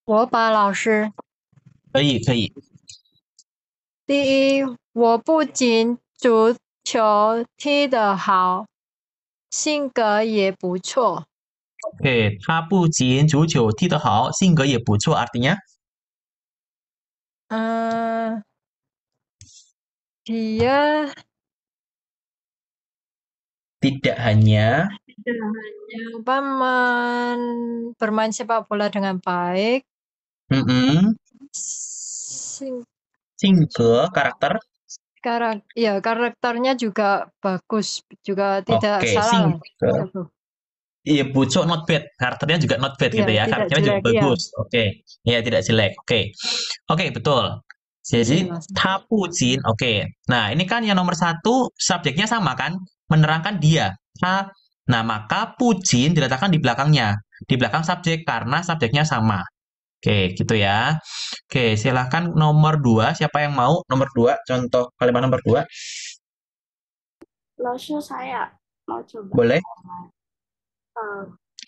我把老师。可以可以。第一，我不仅足球踢得好，性格也不错。对，他不仅足球踢得好，性格也不错，阿丁呀。嗯。Dia Tidak hanya Tidak apa, men bermain sepak bola dengan baik. -hmm. Sing Single karakter? Karak ya karakternya juga bagus, juga tidak okay, salah single. Iya, bucu not bad, karakternya juga not bad gitu iya, ya, karakternya juga jelek, iya. bagus, oke. Iya, tidak jelek, oke. Oke, betul. Jadi iya, Tapu Jin, oke. Nah ini kan yang nomor satu subjeknya sama kan, menerangkan dia. Ha. Nah maka Pujin diletakkan di belakangnya, di belakang subjek karena subjeknya sama. Oke, gitu ya. Oke, silahkan nomor dua. Siapa yang mau nomor dua? Contoh kalimat nomor dua. Lalu saya mau coba. Boleh. Uh, eh,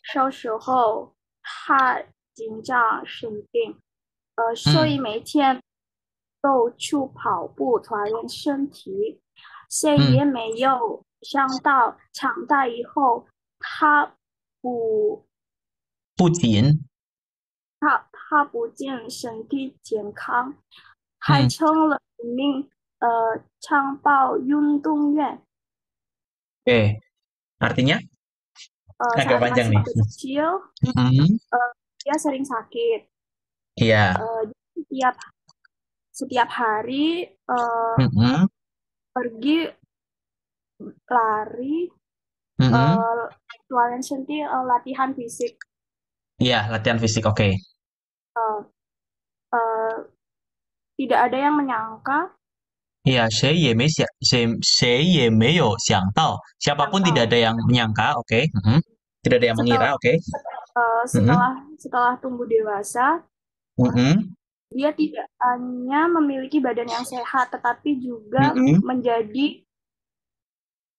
收拾后，他紧张生病，呃，兽医每天就去跑步锻炼身体，谁也没有想到长大以后，他不不仅他他不仅身体健康，还成了一名呃长跑运动员。诶，哪天呀？呃，太长了，没有。嗯，呃，比较容易受伤。呀。呃，就是 p setiap hari uh, mm -hmm. pergi lari mm -hmm. uh, Senti eh, latihan fisik iya latihan fisik oke okay. uh, eh, uh, tidak ada yang menyangka Iya, saya ya mei saya Siapapun tidak ada yang menyangka, oke. Okay. Mm -hmm. Tidak ada yang setelah, mengira, oke. Okay. Uh, setelah mm -hmm. setelah tumbuh dewasa, mm -hmm dia tidak hanya memiliki badan yang sehat tetapi juga mm-hmm. menjadi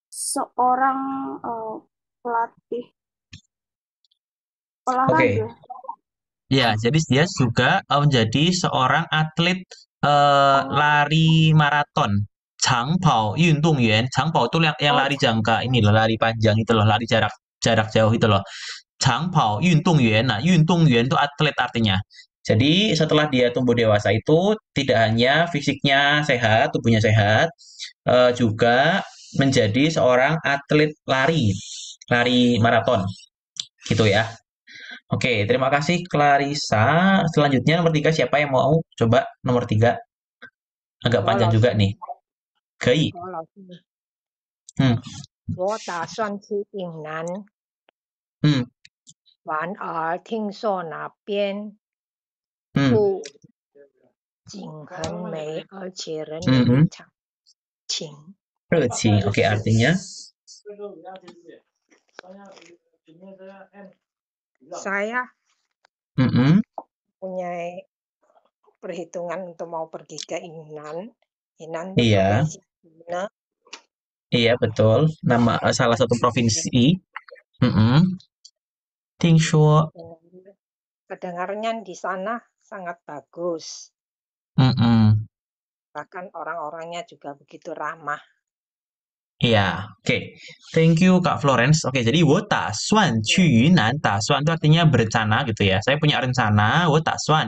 seorang uh, pelatih olahraga. Okay. Ya, jadi dia juga uh, menjadi seorang atlet uh, lari maraton. Yun Yuntung Yuan. Pao itu yang, yang lari oh. jangka ini loh, lari panjang itu loh, lari jarak jarak jauh itu loh. Yun Yuntung Yuan. Nah, Yuntung Yuan itu atlet artinya. Jadi setelah dia tumbuh dewasa itu tidak hanya fisiknya sehat, tubuhnya sehat, eh, juga menjadi seorang atlet lari, lari maraton, gitu ya. Oke, terima kasih Clarissa. Selanjutnya nomor tiga siapa yang mau coba nomor tiga? Agak panjang juga nih. Kei. Hmm. Hmm. Eh, 不仅很美，而且人也非常情。热情，oke artinya saya mm -hmm. punya perhitungan untuk mau pergi ke Inan. Inan iya. China. Iya betul. Nama eh, salah satu provinsi. Mm -hmm. Tingshuo. Kedengarannya di sana sangat bagus. -mm. Bahkan orang-orangnya juga begitu ramah. Iya, oke. Thank you Kak Florence. Oke, jadi wo ta suan qu iya. Yunan. Ta suan itu artinya berencana gitu ya. Saya punya rencana wo ta suan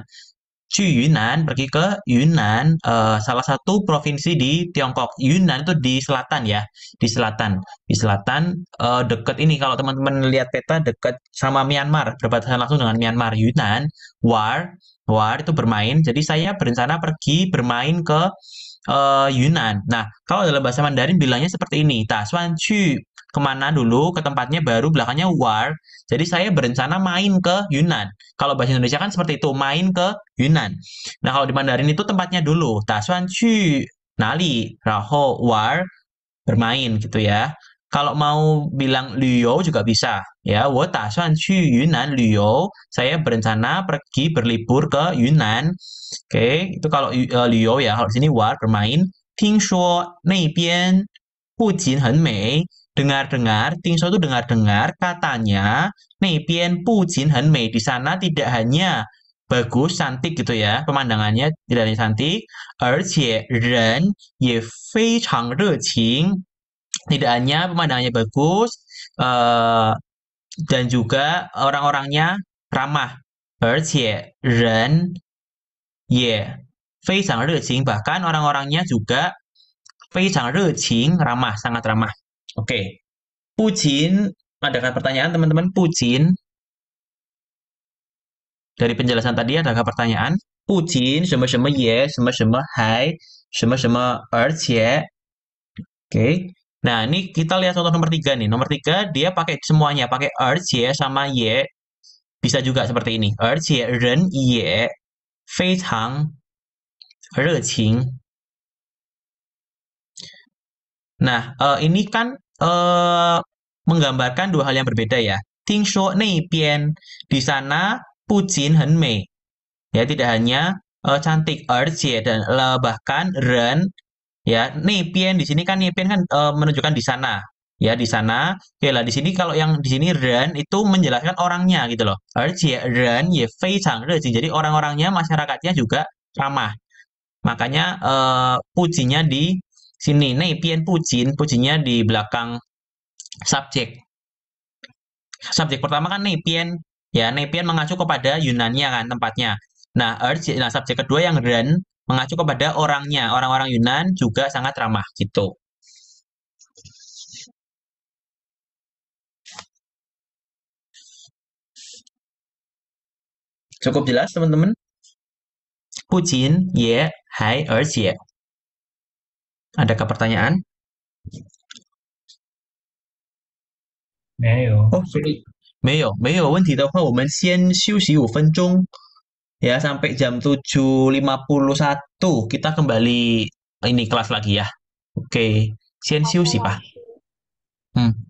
qu Yunan pergi ke Yunnan, uh, eh, salah satu provinsi di Tiongkok. Yunnan itu di selatan ya, di selatan. Di selatan uh, deket ini kalau teman-teman lihat peta dekat sama Myanmar, berbatasan langsung dengan Myanmar. Yunnan, War War itu bermain. Jadi saya berencana pergi bermain ke uh, Yunan. Nah, kalau dalam bahasa Mandarin bilangnya seperti ini, suan Chu kemana dulu ke tempatnya baru belakangnya war jadi saya berencana main ke Yunan kalau bahasa Indonesia kan seperti itu main ke Yunan nah kalau di Mandarin itu tempatnya dulu suan Chu Nali Raho War bermain gitu ya kalau mau bilang Liu juga bisa ya wo ta shuan qu Yunan Liu saya berencana pergi berlibur ke Yunnan oke okay, itu kalau uh, eh, Liu ya kalau sini war bermain ting shuo nei bian bu jin hen mei dengar-dengar ting shuo itu dengar-dengar katanya nei bian bu jin hen mei di sana tidak hanya bagus, cantik gitu ya. Pemandangannya tidak hanya cantik, er ren ye fei chang re qing tidak hanya pemandangannya bagus uh, dan juga orang-orangnya ramah. 而且人也非常热情, bahkan orang-orangnya juga ramah, sangat ramah. Oke. Okay. Pucin, adakah pertanyaan teman-teman? Pujin. Dari penjelasan tadi adakah pertanyaan? Pujin, sama-sama ye, sama-sama hai, sama-sama er Oke. Okay. Nah, ini kita lihat contoh nomor tiga nih. Nomor tiga dia pakai semuanya, pakai urge ya sama ye Bisa juga seperti ini. Urge y, ren ye, fei chang, re Nah, uh, ini kan uh, menggambarkan dua hal yang berbeda ya. Ting shuo nei pian, di sana pu hen mei. Ya, tidak hanya uh, cantik, er, cie, dan uh, bahkan ren Ya, Nepean di sini kan Nepean kan e, menunjukkan di sana. Ya, di sana. Oke lah, di sini kalau yang di sini ren itu menjelaskan orangnya gitu loh. Erci ren ya fei chang Jadi orang-orangnya, masyarakatnya juga ramah. Makanya e, pujinya di sini. Nepean pujin, pujinya di belakang subjek. Subjek pertama kan Nepean. Ya, Nepean mengacu kepada Yunannya kan tempatnya. Nah, er, nah subjek kedua yang ren mengacu kepada orangnya. Orang-orang Yunan juga sangat ramah gitu. Cukup jelas teman-teman? Pucin, ye, hai, er, ye. Adakah pertanyaan? Meyo. Oh, sorry. 没有没有问题的话，我们先休息五分钟，ya sampai jam 7.51 kita kembali ini kelas lagi ya. Oke, okay. sensius sih, Pak. Hmm.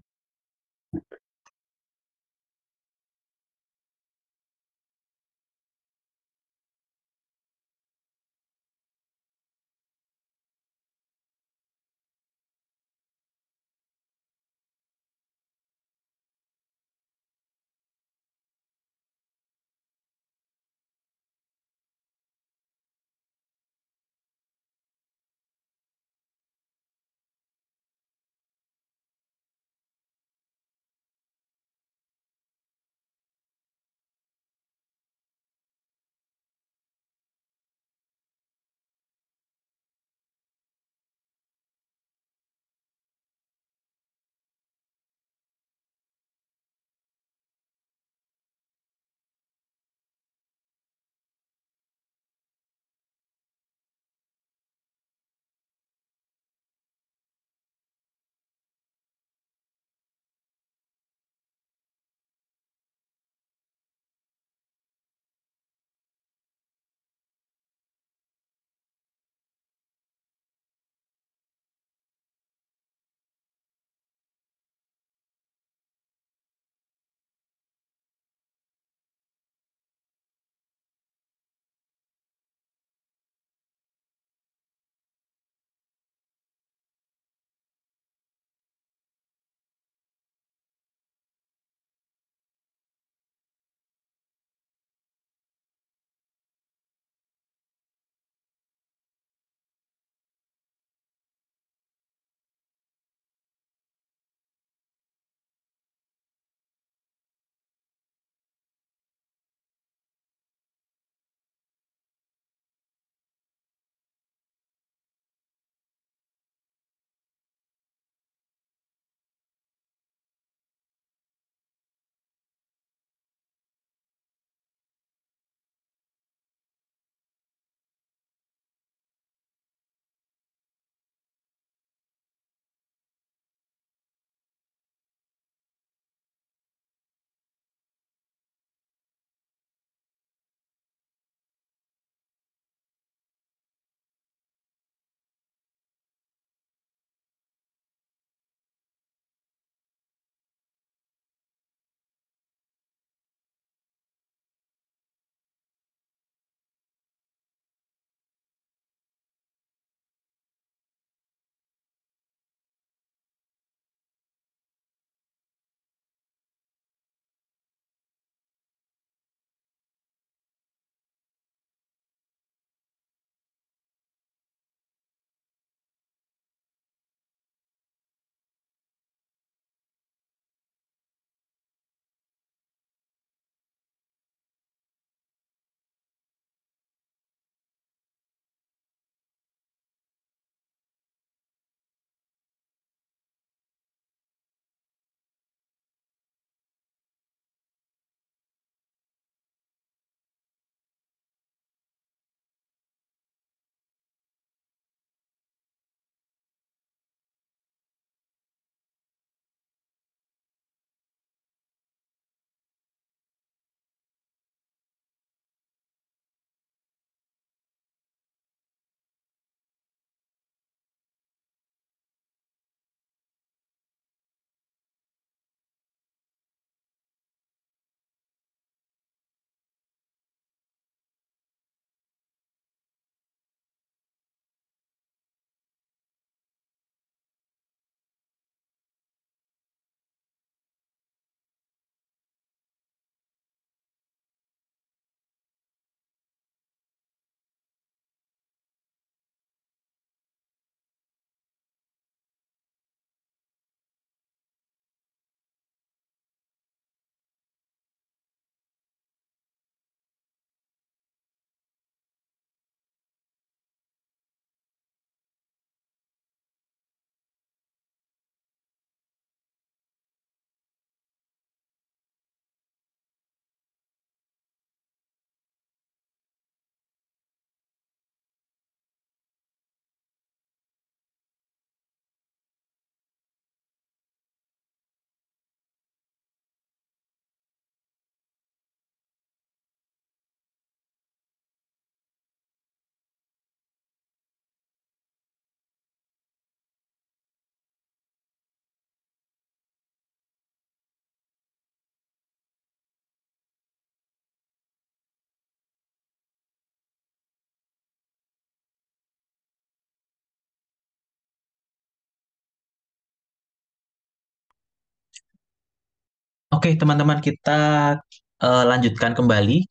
OK，teman-teman kita lanjutkan kembali，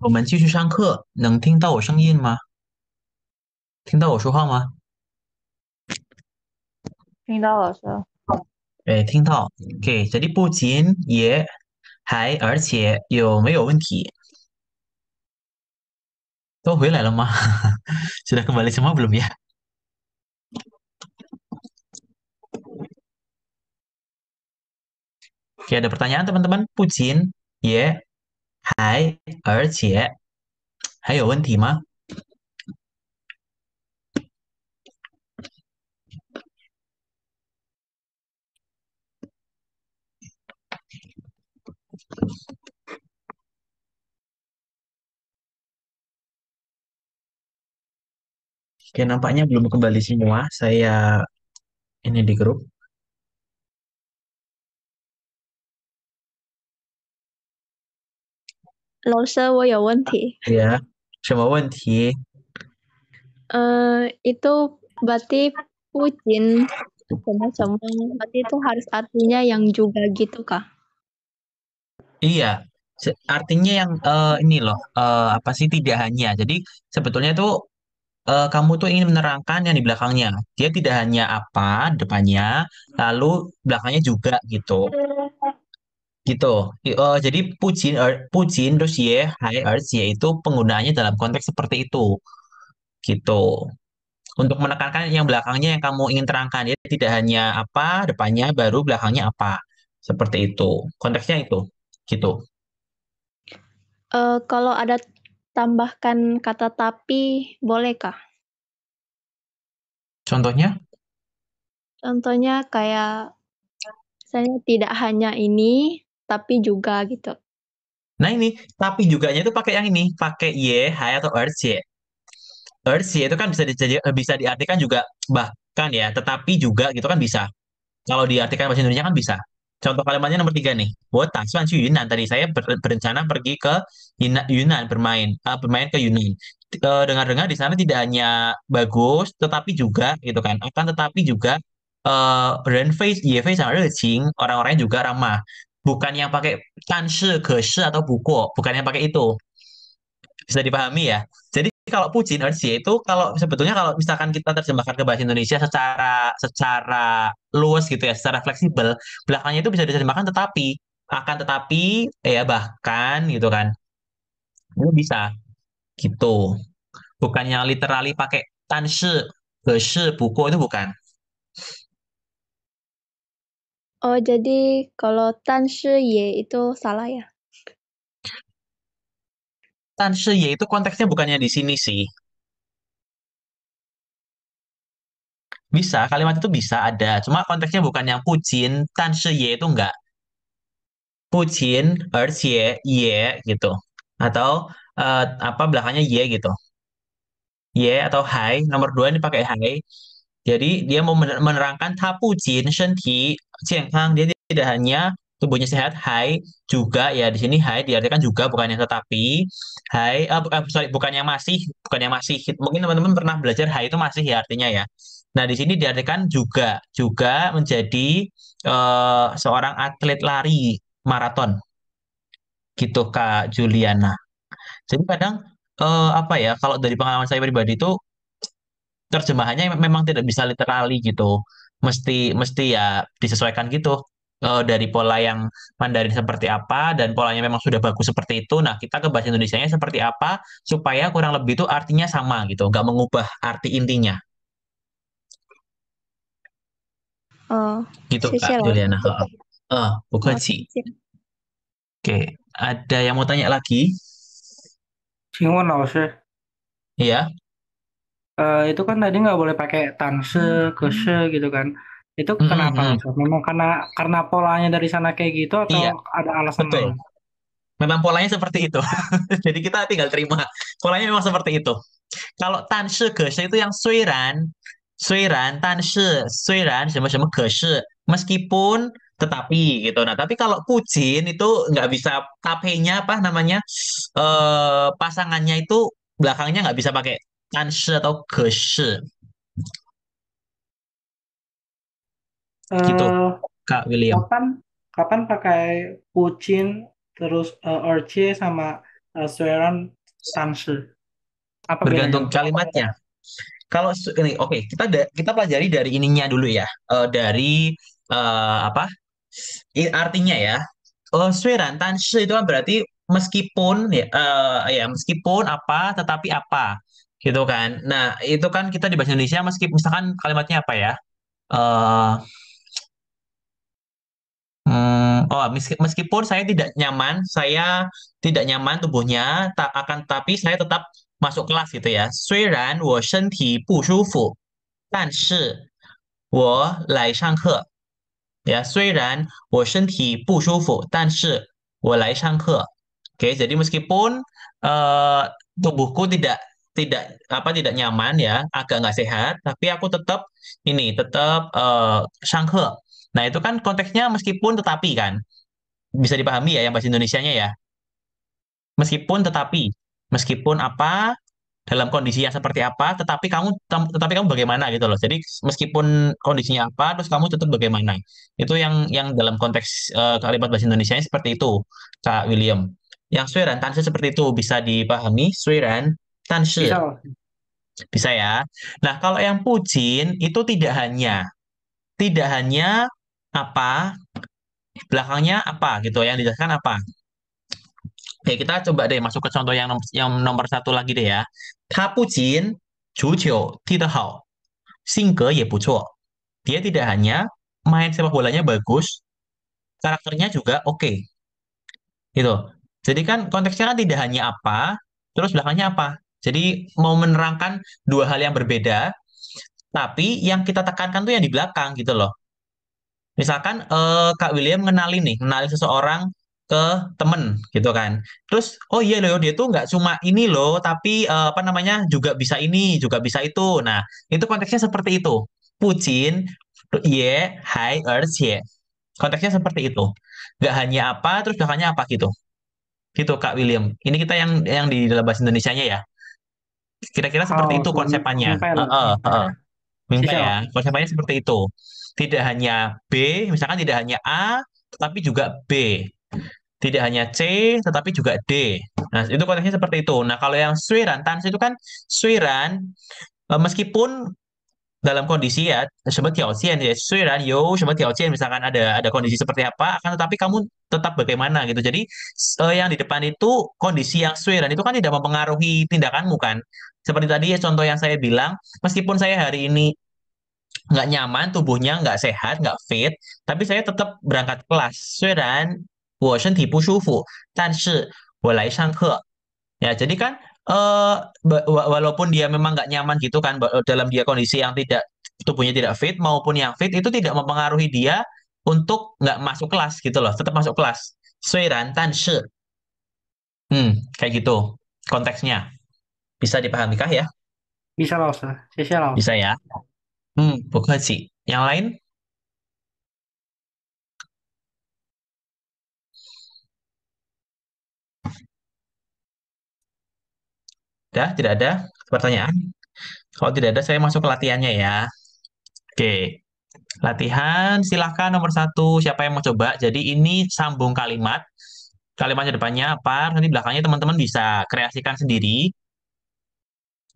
我们继续上课，能听到我声音吗？听到我说话吗？听到老师。哎，听到。OK，这里不仅也还而且有没有问题？都回来了吗？是拉回来上网不？Oke, ada pertanyaan teman-teman? Hai, Hai, Oke, nampaknya belum kembali semua. Saya ini di grup. 老师，我有问题。Ya, semua wanti. Eh, itu berarti Putin sama-sama berarti itu harus artinya yang juga gitu kah? Iya, artinya yang eh, ini loh, eh, apa sih tidak hanya. Jadi sebetulnya itu uh, eh, kamu tuh ingin menerangkan yang di belakangnya. Dia tidak hanya apa depannya, lalu belakangnya juga gitu. Gitu. uh, jadi pujin er, pujin terus Ye, High Earth, yaitu itu penggunaannya dalam konteks seperti itu. Gitu. Untuk menekankan yang belakangnya yang kamu ingin terangkan, ya tidak hanya apa, depannya baru belakangnya apa. Seperti itu. Konteksnya itu. Gitu. Uh, kalau ada tambahkan kata tapi, bolehkah? Contohnya? Contohnya kayak saya tidak hanya ini, tapi juga gitu. Nah ini, tapi juganya itu pakai yang ini, pakai YH atau Earth Y. Earth itu kan bisa di, eh, bisa diartikan juga bahkan ya, tetapi juga gitu kan bisa. Kalau diartikan bahasa Indonesia kan bisa. Contoh kalimatnya nomor tiga nih. buat Swansu Yunan. Tadi saya ber, berencana pergi ke Yunan, bermain, uh, bermain ke Yunan. Eh, dengar-dengar di sana tidak hanya bagus, tetapi juga gitu kan. Akan tetapi juga uh, Renface, Yefei, sama Lecing, orang-orangnya juga ramah bukan yang pakai tanse, gese atau buko, bukan yang pakai itu. Bisa dipahami ya. Jadi kalau pujin inertia itu kalau sebetulnya kalau misalkan kita terjemahkan ke bahasa Indonesia secara secara luas gitu ya, secara fleksibel, belakangnya itu bisa diterjemahkan tetapi akan tetapi eh, ya bahkan gitu kan. Itu bisa gitu. Bukan yang literally pakai tanse, gese, buko itu bukan. Oh, jadi kalau ye itu salah ya? ye itu konteksnya bukannya di sini sih. Bisa, kalimat itu bisa ada. Cuma konteksnya bukan yang Pucin, ye itu enggak. Pucin, er ye, gitu. Atau uh, apa belakangnya ye gitu. Ye atau hai, nomor dua ini pakai hai. Jadi dia mau menerangkan tapu jin shenti cengkang dia tidak hanya tubuhnya sehat hai juga ya di sini hai diartikan juga bukan yang tetapi hai uh, sorry bukan yang masih bukan yang masih mungkin teman-teman pernah belajar hai itu masih ya artinya ya nah di sini diartikan juga juga menjadi uh, seorang atlet lari maraton gitu kak Juliana jadi kadang uh, apa ya kalau dari pengalaman saya pribadi itu terjemahannya memang tidak bisa literally gitu mesti mesti ya disesuaikan gitu uh, dari pola yang Mandarin seperti apa dan polanya memang sudah bagus seperti itu. Nah, kita ke bahasa Indonesia-nya seperti apa supaya kurang lebih itu artinya sama gitu, nggak mengubah arti intinya. Oh, gitu Kak ya? Juliana. Oh, bukan sih. Oke, ada yang mau tanya lagi? Iya uh, itu kan tadi nggak boleh pakai tanse, hmm. kese gitu kan. Itu hmm, kenapa hmm, hmm. Memang karena karena polanya dari sana kayak gitu atau Iya, ada alasan betul. lain? Memang polanya seperti itu. Jadi kita tinggal terima. Polanya memang seperti itu. Kalau tanse, geuse itu yang suiran 虽然, tanse, sama geuse, meskipun, tetapi, gitu. Nah, tapi kalau kucing itu nggak bisa tapenya apa namanya, eh, pasangannya itu belakangnya nggak bisa pakai 但是 atau atau Gitu, Kak William. Kapan, kapan pakai kucing, terus uh, orce, sama uh, sueran sanse? Apa Bergantung bedanya? kalimatnya. Kalau ini, oke, okay, kita da, kita pelajari dari ininya dulu ya, uh, dari uh, apa? artinya ya, uh, sueran tanse itu kan berarti meskipun ya, uh, ya meskipun apa, tetapi apa gitu kan. Nah, itu kan kita di bahasa Indonesia meskipun misalkan kalimatnya apa ya? uh, hmm, oh meskipun saya tidak nyaman, saya tidak nyaman tubuhnya, tak akan tapi saya tetap masuk kelas gitu ya. Ya, 虽然我身体不舒服，但是我来上课。Ya, Oke, okay, jadi meskipun uh, tubuhku tidak tidak apa tidak nyaman ya, agak nggak sehat, tapi aku tetap ini tetap uh, eh, Nah itu kan konteksnya meskipun tetapi kan bisa dipahami ya yang bahasa nya ya. Meskipun tetapi, meskipun apa dalam kondisi yang seperti apa, tetapi kamu tetapi kamu bagaimana gitu loh. Jadi meskipun kondisinya apa, terus kamu tetap bagaimana. Itu yang yang dalam konteks uh, kalimat bahasa Indonesia seperti itu, Kak William. Yang suiran tansi seperti itu bisa dipahami. Suiran Tanshi. Bisa. ya. Nah, kalau yang pujin itu tidak hanya tidak hanya apa belakangnya apa gitu yang dijelaskan apa. Oke, kita coba deh masuk ke contoh yang nomor, yang nomor satu lagi deh ya. Ta pujin jujiu tidak hao. Singke ye bucuo. Dia tidak hanya main sepak bolanya bagus, karakternya juga oke. Okay. Gitu. Jadi kan konteksnya kan tidak hanya apa, terus belakangnya apa? Jadi mau menerangkan dua hal yang berbeda, tapi yang kita tekankan tuh yang di belakang gitu loh. Misalkan eh, Kak William mengenali nih, mengenali seseorang ke temen gitu kan. Terus oh iya loh dia tuh nggak cuma ini loh, tapi eh, apa namanya juga bisa ini, juga bisa itu. Nah itu konteksnya seperti itu. Pucin, ye, hai, earth ye. Konteksnya seperti itu. Gak hanya apa, terus belakangnya apa gitu. Gitu Kak William. Ini kita yang yang di dalam bahasa Indonesia-nya ya. Kira-kira seperti oh, itu konsepannya. Mimpi, uh, uh, uh. mimpi ya. Konsepannya seperti itu. Tidak hanya B, misalkan tidak hanya A, tetapi juga B. Tidak hanya C, tetapi juga D. Nah, itu konteksnya seperti itu. Nah, kalau yang suiran, tans itu kan suiran, eh, meskipun dalam kondisi ya seperti ocean ya suiran yo seperti ocean misalkan ada ada kondisi seperti apa akan tetapi kamu tetap bagaimana gitu jadi eh, yang di depan itu kondisi yang suiran itu kan tidak mempengaruhi tindakanmu kan seperti tadi ya contoh yang saya bilang, meskipun saya hari ini nggak nyaman, tubuhnya nggak sehat, nggak fit, tapi saya tetap berangkat kelas. Ya, jadi kan uh, walaupun dia memang nggak nyaman gitu kan dalam dia kondisi yang tidak tubuhnya tidak fit maupun yang fit itu tidak mempengaruhi dia untuk nggak masuk kelas gitu loh, tetap masuk kelas. tapi Hmm, kayak gitu konteksnya. Bisa dipahami kah ya? Bisa, lah, Ustaz. Bisa, lah, Bisa ya? Hmm, bukan sih. Yang lain? Sudah? tidak ada pertanyaan? Kalau tidak ada, saya masuk ke latihannya ya. Oke, latihan silahkan nomor satu. Siapa yang mau coba? Jadi ini sambung kalimat. Kalimatnya depannya apa, nanti belakangnya teman-teman bisa kreasikan sendiri.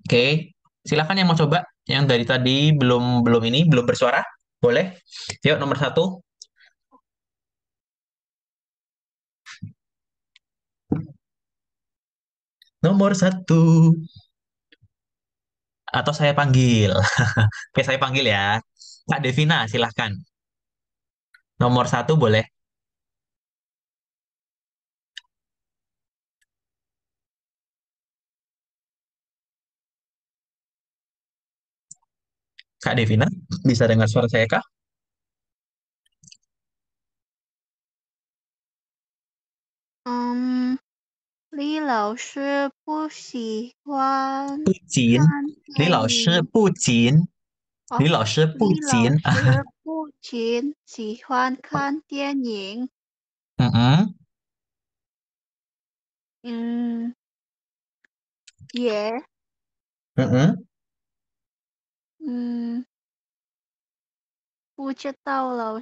Oke, silakan yang mau coba, yang dari tadi belum belum ini belum bersuara, boleh. Yuk nomor satu. Nomor satu. Atau saya panggil. Oke, saya panggil ya. Kak Devina, silahkan. Nomor satu boleh. Kak Devina, bisa dengar suara saya, Kak? Um, Li Lao Shi Bu Xi Huan. Bu Jin. Li Lao Shi Bu Jin. Oh, Li Lao Shi Bu Jin. Huan Kan Ying. Mm. yeah tahu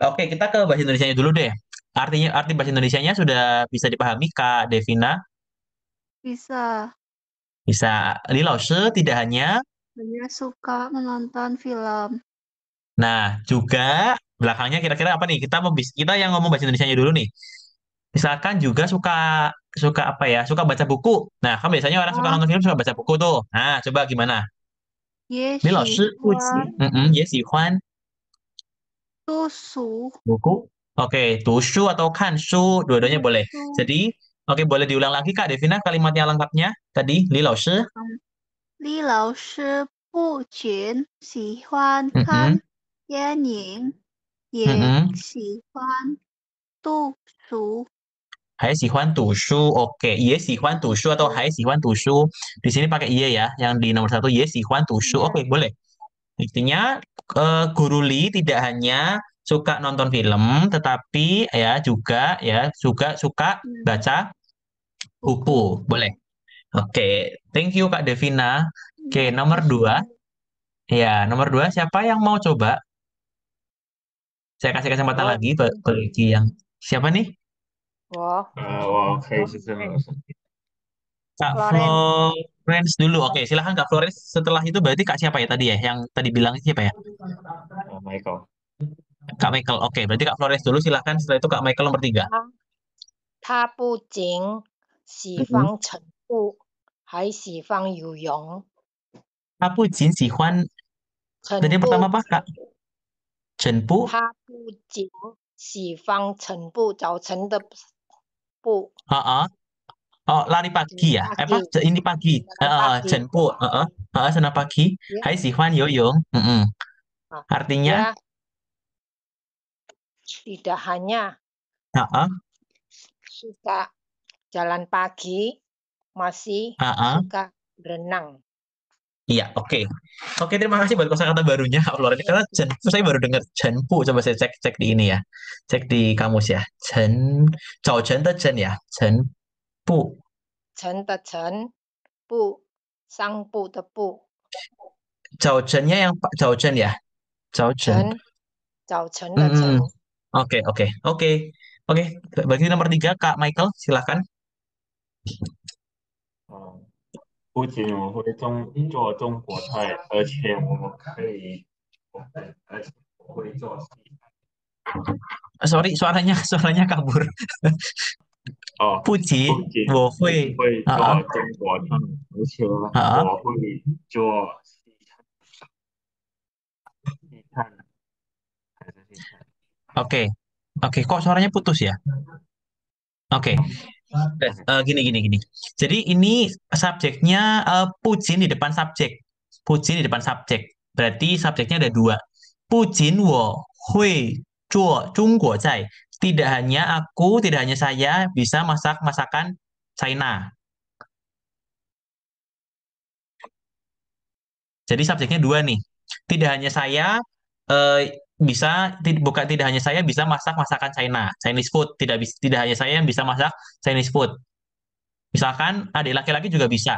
Oke kita ke bahasa nya dulu deh. Artinya arti bahasa Indonesia nya sudah bisa dipahami Kak Devina? Bisa. Bisa. Li loh, tidak hanya hanya suka menonton film. Nah, juga belakangnya kira-kira apa nih? Kita mau kita yang ngomong bahasa Indonesia nya dulu nih. Misalkan juga suka suka apa ya? Suka baca buku. Nah, kan biasanya orang oh. suka nonton film suka baca buku tuh. Nah, coba gimana? 也喜李老师不喜，嗯嗯，也喜欢读书。Buku. Oke, okay, tusu atau kansu, dua-duanya boleh. Jadi, oke okay, boleh diulang lagi Kak Devina kalimat yang lengkapnya tadi, Li Lao Shi. Li Lao Shi bu jin xi huan kan yan ying, ye xi huan du su. Hai Sihuan Tushu, oke. Ye iya Sihuan Tushu atau Hai Sihuan Tushu. Di sini pakai Ye iya ya, yang di nomor satu Ye iya Sihuan Tushu. Oke, boleh. Intinya uh, guru Li tidak hanya suka nonton film, tetapi ya juga ya juga suka hmm. baca buku. Boleh. Oke, thank you Kak Devina. Oke, hmm. nomor dua. Ya, nomor dua siapa yang mau coba? Saya kasih kesempatan oh. lagi bagi yang siapa nih? Wow. Oh, oke, okay. Kak Florence dulu. Oke, okay, silahkan Kak Florence. Setelah itu berarti Kak siapa ya tadi ya? Yang tadi bilang siapa ya? Oh, Michael. Kak Michael. Oke, okay, berarti Kak Florence dulu silahkan. Setelah itu Kak Michael nomor tiga. 他不仅喜欢晨步，还喜欢游泳。他不仅喜欢，tadi yang pertama apa kak? de pu. -uh. Oh, lari pagi ya? Pagi. Apa ini pagi? Heeh, uh, pu. Heeh. Heeh, sana pagi. Yeah. Hai Sihwan Yoyong. Heeh. Ah, uh, Artinya ya, tidak hanya uh suka jalan pagi, masih uh suka berenang. Iya, oke. Okay. Oke, okay, terima kasih buat kosakata barunya Upload ini karena Jenpu saya baru dengar Jenpu. Coba saya cek cek di ini ya. Cek di kamus ya. Jen Cao Jen de Jen ya. Pu. Jen de Jen. Pu. Sang Jennya yang Pak Jen ya. Cao Jen. Jen Jen. Oke, oke. Oke. Oke, bagi nomor tiga Kak Michael, silakan. Oh. 不仅我会中做中国菜，而且我可以，而且我会做西餐。Sorry, okay. oke. Okay. putus ya? Oke. Uh, gini gini gini. Jadi ini subjeknya uh, eh, pujin di depan subjek. Pujin di depan subjek. Berarti subjeknya ada dua. Pujin wo hui chung guo cai. Tidak hanya aku, tidak hanya saya bisa masak masakan China. Jadi subjeknya dua nih. Tidak hanya saya, uh, bisa bukan tidak hanya saya bisa masak masakan China, Chinese food, tidak tidak hanya saya yang bisa masak Chinese food. Misalkan adik laki-laki juga bisa.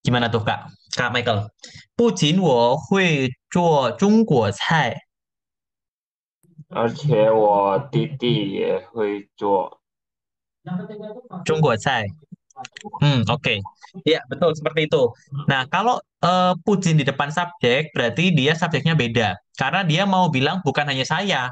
Gimana tuh Kak? Kak Michael. Pujin wo hui zuo Zhongguo cai. Hmm, oke. Okay. Ya, betul seperti itu. Nah, kalau uh, eh, pujin di depan subjek berarti dia subjeknya beda. Karena dia mau bilang bukan hanya saya,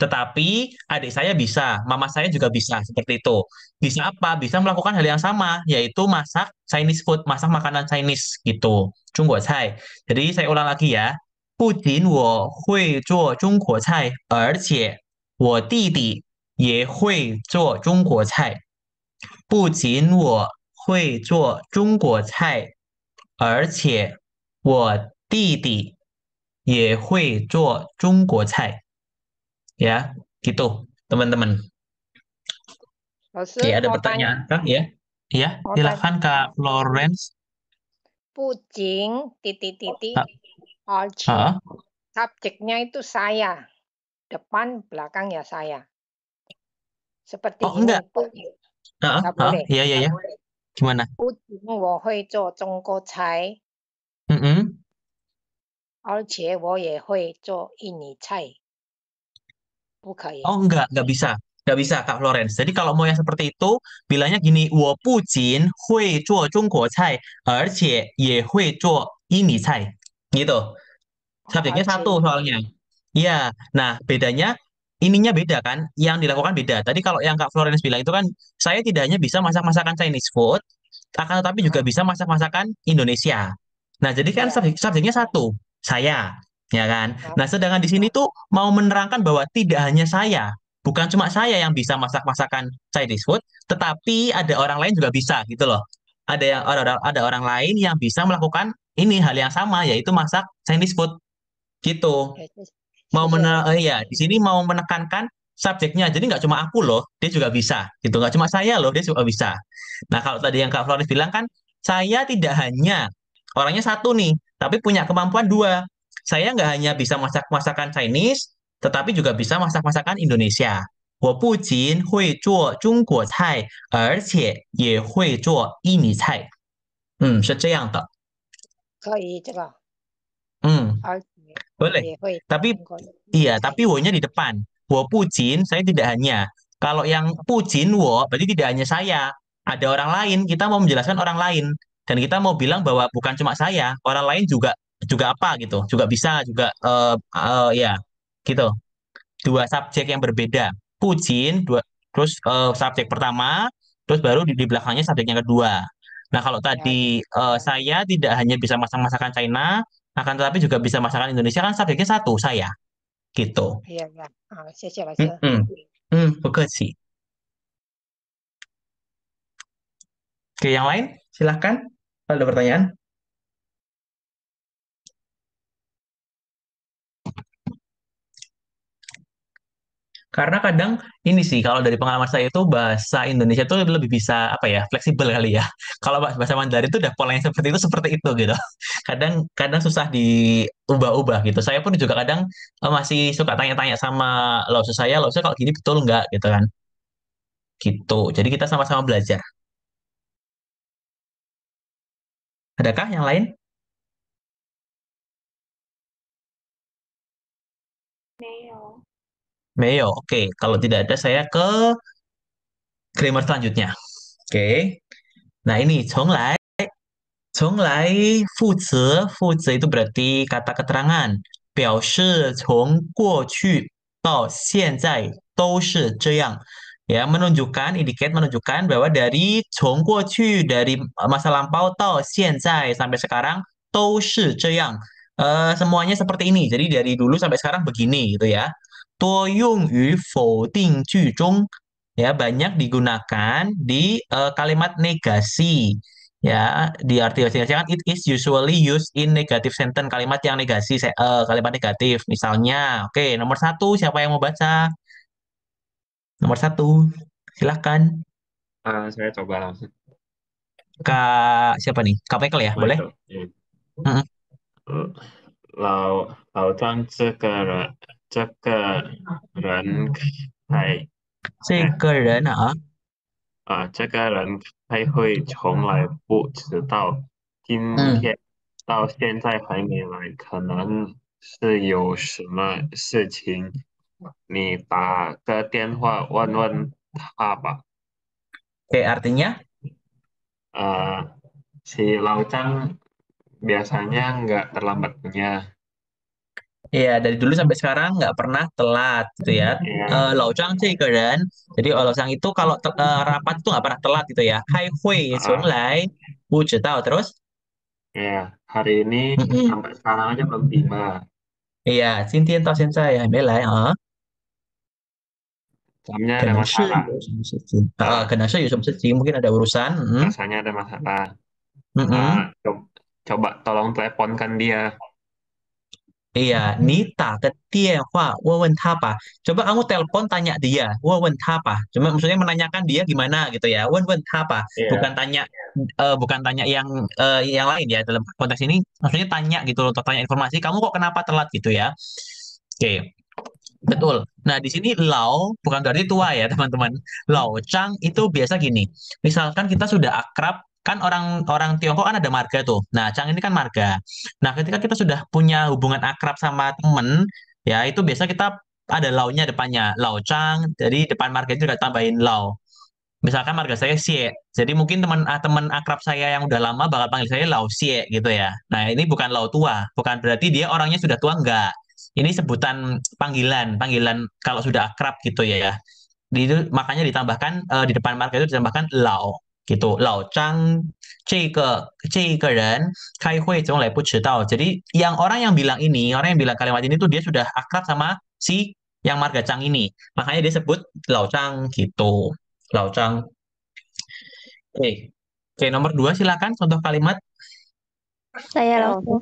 tetapi adik saya bisa, mama saya juga bisa, seperti itu. Bisa apa? Bisa melakukan hal yang sama, yaitu masak Chinese food, masak makanan Chinese gitu. Cungguo Cai. Jadi saya ulang lagi ya. Pujin wo hui zuo Zhongguo Cai, er wo didi ye hui zuo Zhongguo Cai. 不仅我会做中国菜，而且我弟弟也会做中国菜. gitu, teman-teman. Ya, ada pertanyaan, Ya. Ya, silakan Kak Florence. Pucing, titik-titik, Archie. Ah. Subjeknya itu saya. Depan, belakang ya saya. Seperti oh, ini. Enggak. Heeh, boleh, iya iya iya. Gimana? enggak, oh, enggak bisa. Enggak bisa, Kak Florence. Jadi kalau mau yang seperti itu, bilangnya gini, 我不仅会做中国菜，而且也会做印尼菜。Gitu. Er Subjeknya satu soalnya. Iya. Nah, bedanya ininya beda kan, yang dilakukan beda. Tadi kalau yang Kak Florence bilang itu kan, saya tidak hanya bisa masak masakan Chinese food, akan tetapi juga hmm. bisa masak masakan Indonesia. Nah, jadi kan iya. subjek, subjeknya satu, saya, ya kan. Ya. Nah, sedangkan di sini tuh mau menerangkan bahwa tidak hanya saya, bukan cuma saya yang bisa masak masakan Chinese food, tetapi ada orang lain juga bisa gitu loh. Ada yang ada, ada orang lain yang bisa melakukan ini hal yang sama yaitu masak Chinese food gitu mau iya. mena oh, eh, ya di sini mau menekankan subjeknya. Jadi nggak cuma aku loh, dia juga bisa. Gitu nggak cuma saya loh, dia juga bisa. Nah kalau tadi yang Kak Floris bilang kan, saya tidak hanya orangnya satu nih, tapi punya kemampuan dua. Saya nggak hanya bisa masak masakan Chinese, tetapi juga bisa masak masakan Indonesia. 我不仅会做中国菜，而且也会做印尼菜。嗯，是这样的。可以，这个。嗯。而 boleh. Hoi. Iya, tapi iya, tapi wo-nya di depan. Wo Pujin, saya tidak hanya. Kalau yang Pujin wo, berarti tidak hanya saya. Ada orang lain, kita mau menjelaskan orang lain dan kita mau bilang bahwa bukan cuma saya, orang lain juga juga apa gitu, juga bisa juga uh, uh, ya gitu. Dua subjek yang berbeda. Pujin dua terus uh, subjek pertama, terus baru di, di belakangnya subjek yang kedua. Nah, kalau ya. tadi ya. uh, saya tidak hanya bisa masak masakan China, akan tetapi juga bisa masakan Indonesia kan subjeknya satu saya gitu. Iya, iya. Oh, siap, siap, mm, siap. Oke, yang lain silahkan. Kalau ada pertanyaan. Karena kadang ini sih kalau dari pengalaman saya itu bahasa Indonesia itu lebih bisa apa ya fleksibel kali ya. Kalau bahasa Mandarin itu udah polanya seperti itu seperti itu gitu. Kadang kadang susah diubah-ubah gitu. Saya pun juga kadang eh, masih suka tanya-tanya sama lo saya, lause kalau gini betul nggak gitu kan. Gitu. Jadi kita sama-sama belajar. Adakah yang lain? Mayo. Oke, kalau tidak ada saya ke grammar selanjutnya. Oke. Nah, ini fu zi, fuzi. Fuzi itu berarti kata keterangan. ya menunjukkan, indicate menunjukkan bahwa dari qu dari masa lampau, tau, zai sampai sekarang, tau shi, zeyang. Uh, eh, semuanya seperti ini. Jadi dari dulu sampai sekarang begini gitu ya. To ya banyak digunakan di uh, kalimat negasi ya di artikulasi kan it is usually used in negative sentence kalimat yang negasi uh, kalimat negatif misalnya oke okay, nomor satu siapa yang mau baca nomor satu silahkan uh, ah, saya coba langsung kak siapa nih kak Michael ya Michael. boleh yeah. uh -huh. 老老张这个人这个人还这个人啊？啊，这个人还会从来不知道今天到现在还没来，可能是有什么事情。你打个电话问问他吧。Kartinya？呃，si luncang biasanya nggak terlambatnya。Iya, dari dulu sampai sekarang nggak pernah telat gitu ya. Hmm, yeah. Iya. Chang Lauchang sih keren. Jadi eh, Chang itu kalau te- uh, rapat itu nggak pernah telat gitu ya. Hai Hui, ah. Sunlai, Bu tahu terus? Iya, hari ini sampai sekarang aja belum tiba. Iya, Tian Tao Sensei ya, Mei Lai, ha. Jamnya ada masalah. Uh, Kenapa sih? Mungkin ada urusan. Mm. Rasanya ada masalah. Heeh. Ah, coba tolong teleponkan dia. Iya, Nita ke dia, wen apa? Coba kamu telepon tanya dia, Wah, wen apa? Cuma maksudnya menanyakan dia gimana gitu ya, wen Tapa. apa? Iya. Bukan tanya, uh, bukan tanya yang uh, yang lain ya dalam konteks ini. Maksudnya tanya gitu loh, tanya informasi. Kamu kok kenapa telat gitu ya? Oke. Okay. Betul. Nah, di sini lao bukan berarti tua ya, teman-teman. Lao chang itu biasa gini. Misalkan kita sudah akrab kan orang orang Tiongkok kan ada marga tuh. Nah, Chang ini kan marga. Nah, ketika kita sudah punya hubungan akrab sama temen, ya itu biasa kita ada launya depannya, lau Chang. Jadi depan marga itu juga tambahin lau. Misalkan marga saya Xie. Jadi mungkin teman ah, teman akrab saya yang udah lama bakal panggil saya lau Xie gitu ya. Nah, ini bukan lau tua, bukan berarti dia orangnya sudah tua enggak. Ini sebutan panggilan, panggilan kalau sudah akrab gitu ya. Di, makanya ditambahkan uh, di depan marga itu ditambahkan lau gitu. Lao Chang 这个这个人开会总来不迟到. Jadi yang orang yang bilang ini, orang yang bilang kalimat ini tuh dia sudah akrab sama si yang marga Chang ini. Makanya dia sebut Lao Chang gitu. Lao Chang. Oke. Okay. Oke, okay, nomor dua silakan contoh kalimat. Saya Lao.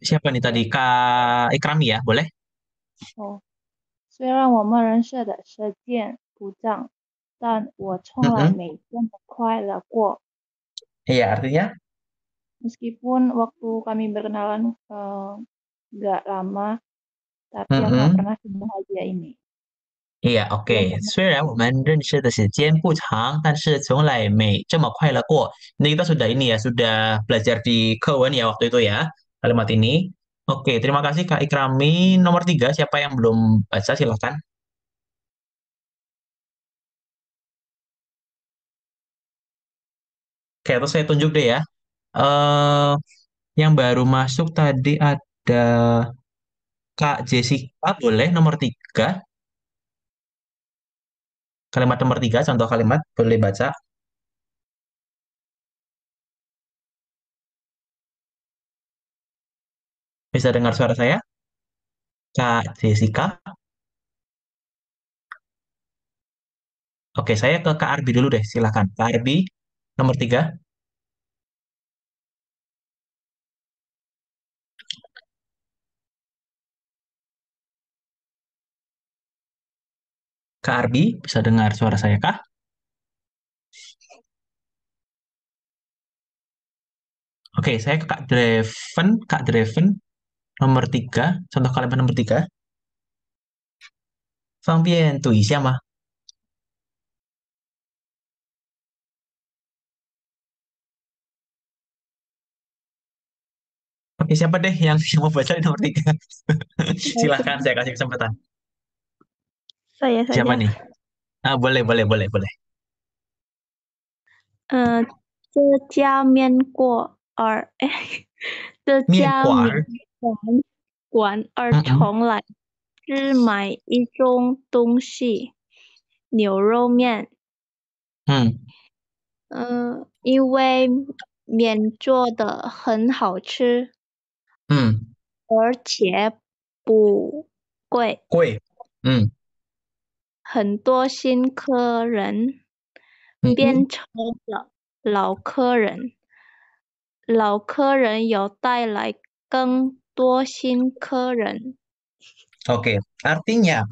Siapa nih tadi? Kak Ikrami ya, boleh? Oh. 但我从来没这么快乐过。Iya, artinya? Meskipun waktu kami berkenalan uh, lama, tapi mm -hmm. yang pernah sebahagia ini. Iya, oke. Yeah, iya. OK。虽然我们认识的时间不长，但是从来没这么快乐过。Ini kita sudah ini ya, sudah belajar di Kewen ya waktu itu ya, kalimat ini. Oke, okay, terima kasih Kak Ikrami. Nomor tiga, siapa yang belum baca silahkan. Oke, terus saya tunjuk deh ya. Uh, yang baru masuk tadi ada Kak Jessica, boleh nomor tiga. Kalimat nomor tiga, contoh kalimat, boleh baca. Bisa dengar suara saya? Kak Jessica. Oke, saya ke Kak Arbi dulu deh, silakan. Kak Arbi, Nomor tiga. Kak Arbi, bisa dengar suara saya Kak? Oke, saya ke Kak Draven, Kak Draven, nomor tiga, contoh kalimat nomor tiga. siapa? siapa deh yang mau bercerai nomor tiga silahkan saya kasih kesempatan siapa nih ah boleh boleh boleh boleh 呃这家面馆儿这家面馆儿从来只买一种东西牛肉面嗯嗯因为面做的很好吃嗯，而且不贵，贵，嗯，很多新客人嗯变成了老客人，老客人有带来更多新客人。Oke, artinya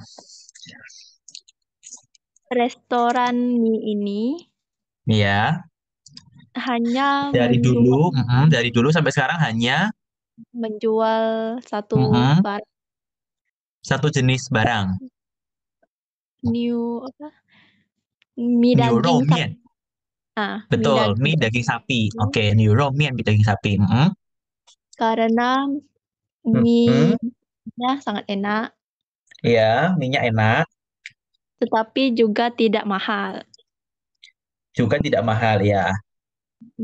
Restoran mie ini ya hanya dari menjual dulu, dari dulu sampai sekarang hanya menjual satu -huh. Mm-hmm. barang. Satu jenis barang. New apa, mie ah, daging sapi. Ah, Betul, daging mie daging sapi. Oke, new romian mie daging sapi. Karena mm-hmm. mi mie-nya sangat enak. Iya, minyak enak. Tetapi juga tidak mahal. Juga tidak mahal, ya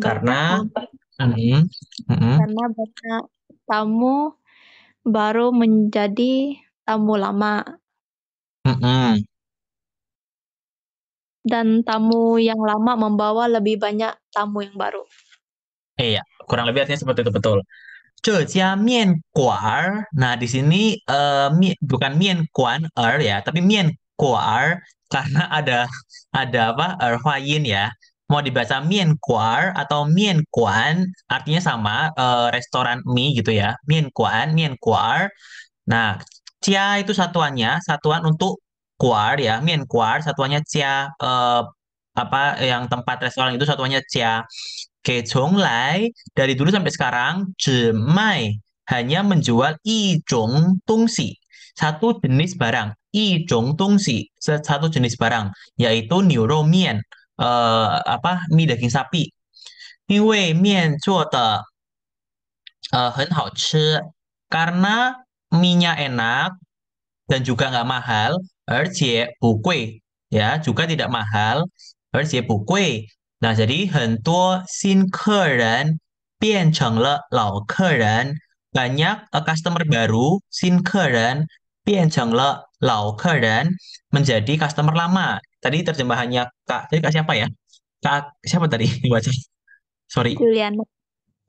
Karena mm-hmm. Karena banyak tamu baru menjadi tamu lama. Mm-hmm. Dan tamu yang lama membawa lebih banyak tamu yang baru. Iya, kurang lebih artinya seperti itu, betul. kuar. Er. Nah, di sini, eh, er ya, tapi mi kuar er karena ada ada apa, er, Huayin ya mau dibaca mien kuar atau mien kuan artinya sama uh, restoran mie gitu ya mien kuan mien kuar nah cia itu satuannya satuan untuk kuar ya mien kuar satuannya cia uh, eh, apa yang tempat restoran itu satuannya cia kecong lai dari dulu sampai sekarang jemai hanya menjual I tung tungsi satu jenis barang I tung tungsi satu jenis barang yaitu neuromien apa mie 的 karena mie mie-nya enak dan juga nggak mahal, ya juga tidak mahal, Nah jadi banyak banyak customer baru 新客人变成了老客人 menjadi customer lama tadi terjemahannya kak tadi kak siapa ya kak siapa tadi baca sorry Juliana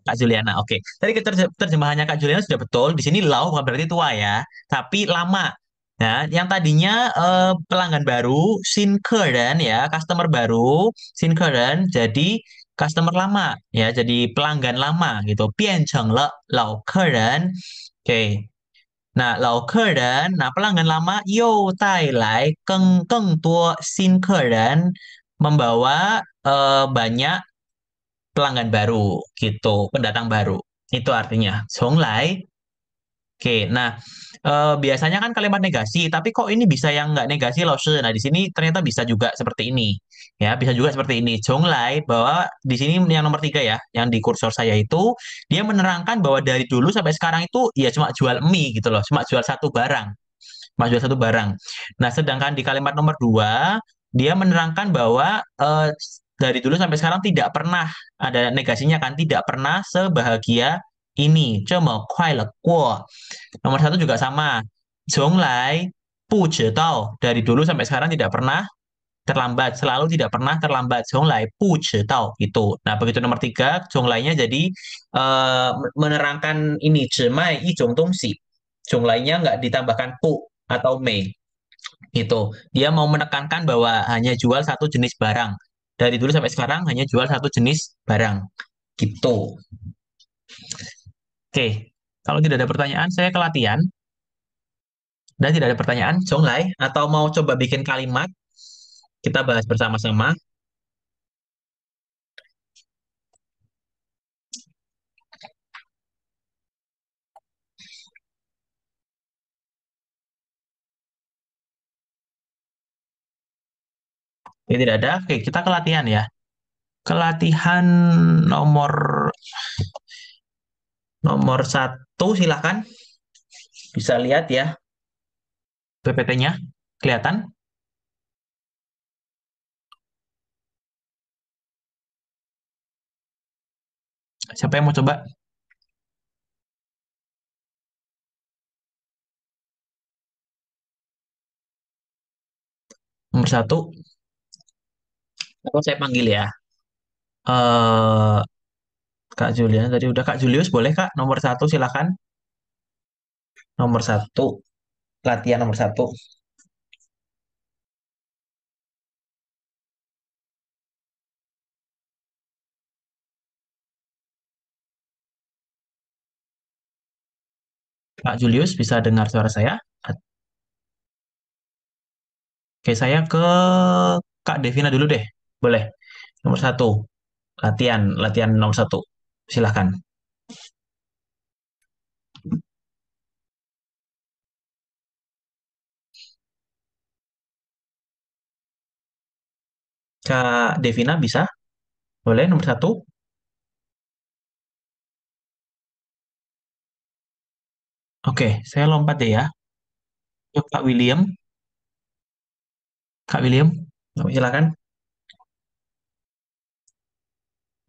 Kak Juliana, oke. Okay. Tadi terjemahannya Kak Juliana sudah betul. Di sini lau bukan berarti tua ya, tapi lama. Nah, yang tadinya eh, pelanggan baru, sin current ya, customer baru, sin current, jadi customer lama ya, jadi pelanggan lama gitu. cheng le lao keren. Oke. Okay nah nah pelanggan 那老客人，那 pelanggan lama 又带来更更多新客人，membawa membawa banyak pelanggan baru gitu, pendatang baru. Itu artinya. song 从来 Oke, nah eh, biasanya kan kalimat negasi, tapi kok ini bisa yang nggak negasi, Lao Nah, di sini ternyata bisa juga seperti ini. Ya, bisa juga seperti ini. Lai bahwa di sini yang nomor tiga ya, yang di kursor saya itu, dia menerangkan bahwa dari dulu sampai sekarang itu ya cuma jual mie gitu loh, cuma jual satu barang. Cuma jual satu barang. Nah, sedangkan di kalimat nomor dua, dia menerangkan bahwa eh, dari dulu sampai sekarang tidak pernah ada negasinya kan, tidak pernah sebahagia ini. Cuma kuai kuo. Nomor satu juga sama. puja pu dari dulu sampai sekarang tidak pernah terlambat selalu tidak pernah terlambat Zhonglai pu tau itu nah begitu nomor tiga zhonglai lainnya jadi uh, menerangkan ini cemai i zhong dongxi zhonglai lainnya nggak ditambahkan pu atau mei itu dia mau menekankan bahwa hanya jual satu jenis barang dari dulu sampai sekarang hanya jual satu jenis barang gitu oke kalau tidak ada pertanyaan saya ke latihan dan tidak ada pertanyaan, Lai, atau mau coba bikin kalimat kita bahas bersama-sama. Ini tidak ada. Oke, kita ke latihan ya. Kelatihan nomor nomor satu silakan bisa lihat ya PPT-nya kelihatan. Siapa yang mau coba? Nomor satu. Kalau saya panggil ya. Uh, Kak Julian tadi udah. Kak Julius boleh Kak? Nomor satu silakan. Nomor satu. Latihan nomor satu. Pak Julius bisa dengar suara saya? Oke, saya ke Kak Devina dulu deh. Boleh. Nomor satu, latihan. Latihan nomor satu. Silahkan. Kak Devina bisa? Boleh nomor satu? Oke, saya lompat deh ya. Yuk, Kak William. Kak William, silakan.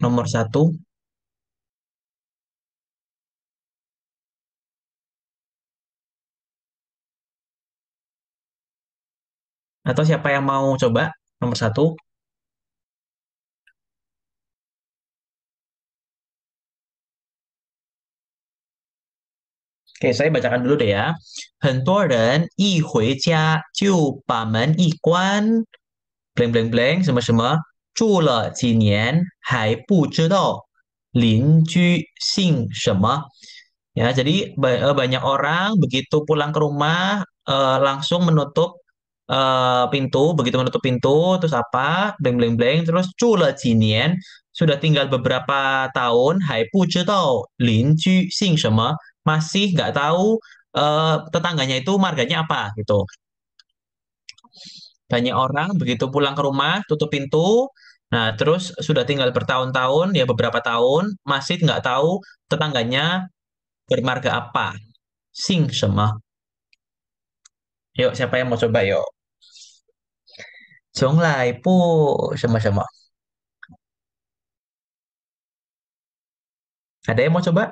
Nomor satu. Atau siapa yang mau coba? Nomor satu. Oke, saya bacakan dulu deh ya. ju blank blank ya. jadi eh, banyak orang begitu pulang ke rumah uh, langsung menutup uh, pintu, begitu menutup pintu terus apa? Bleng bleng bleng terus sudah tinggal beberapa tahun, hai pu zhidou lin ju sing shema, masih nggak tahu uh, tetangganya itu marganya apa gitu. Banyak orang begitu pulang ke rumah, tutup pintu, nah terus sudah tinggal bertahun-tahun, ya beberapa tahun, masih nggak tahu tetangganya bermarga apa. sing shema. Yuk, siapa yang mau coba yuk? Jonglai pu sama-sama. Ada yang mau coba?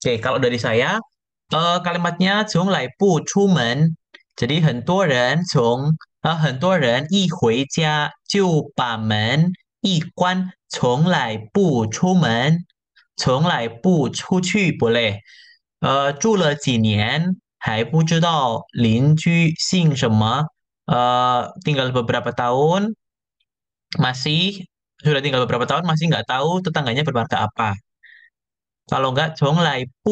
Oke, kalau dari saya, uh, kalimatnya "从来不出门" jadi 很多人从啊、呃、很多人一回家就把门一关，从来不出门，从来不出去不累。呃，住了几年还不知道邻居姓什么。Uh, tinggal beberapa tahun masih sudah tinggal beberapa tahun masih nggak tahu tetangganya bermarga apa. Kalau nggak, cong lai pu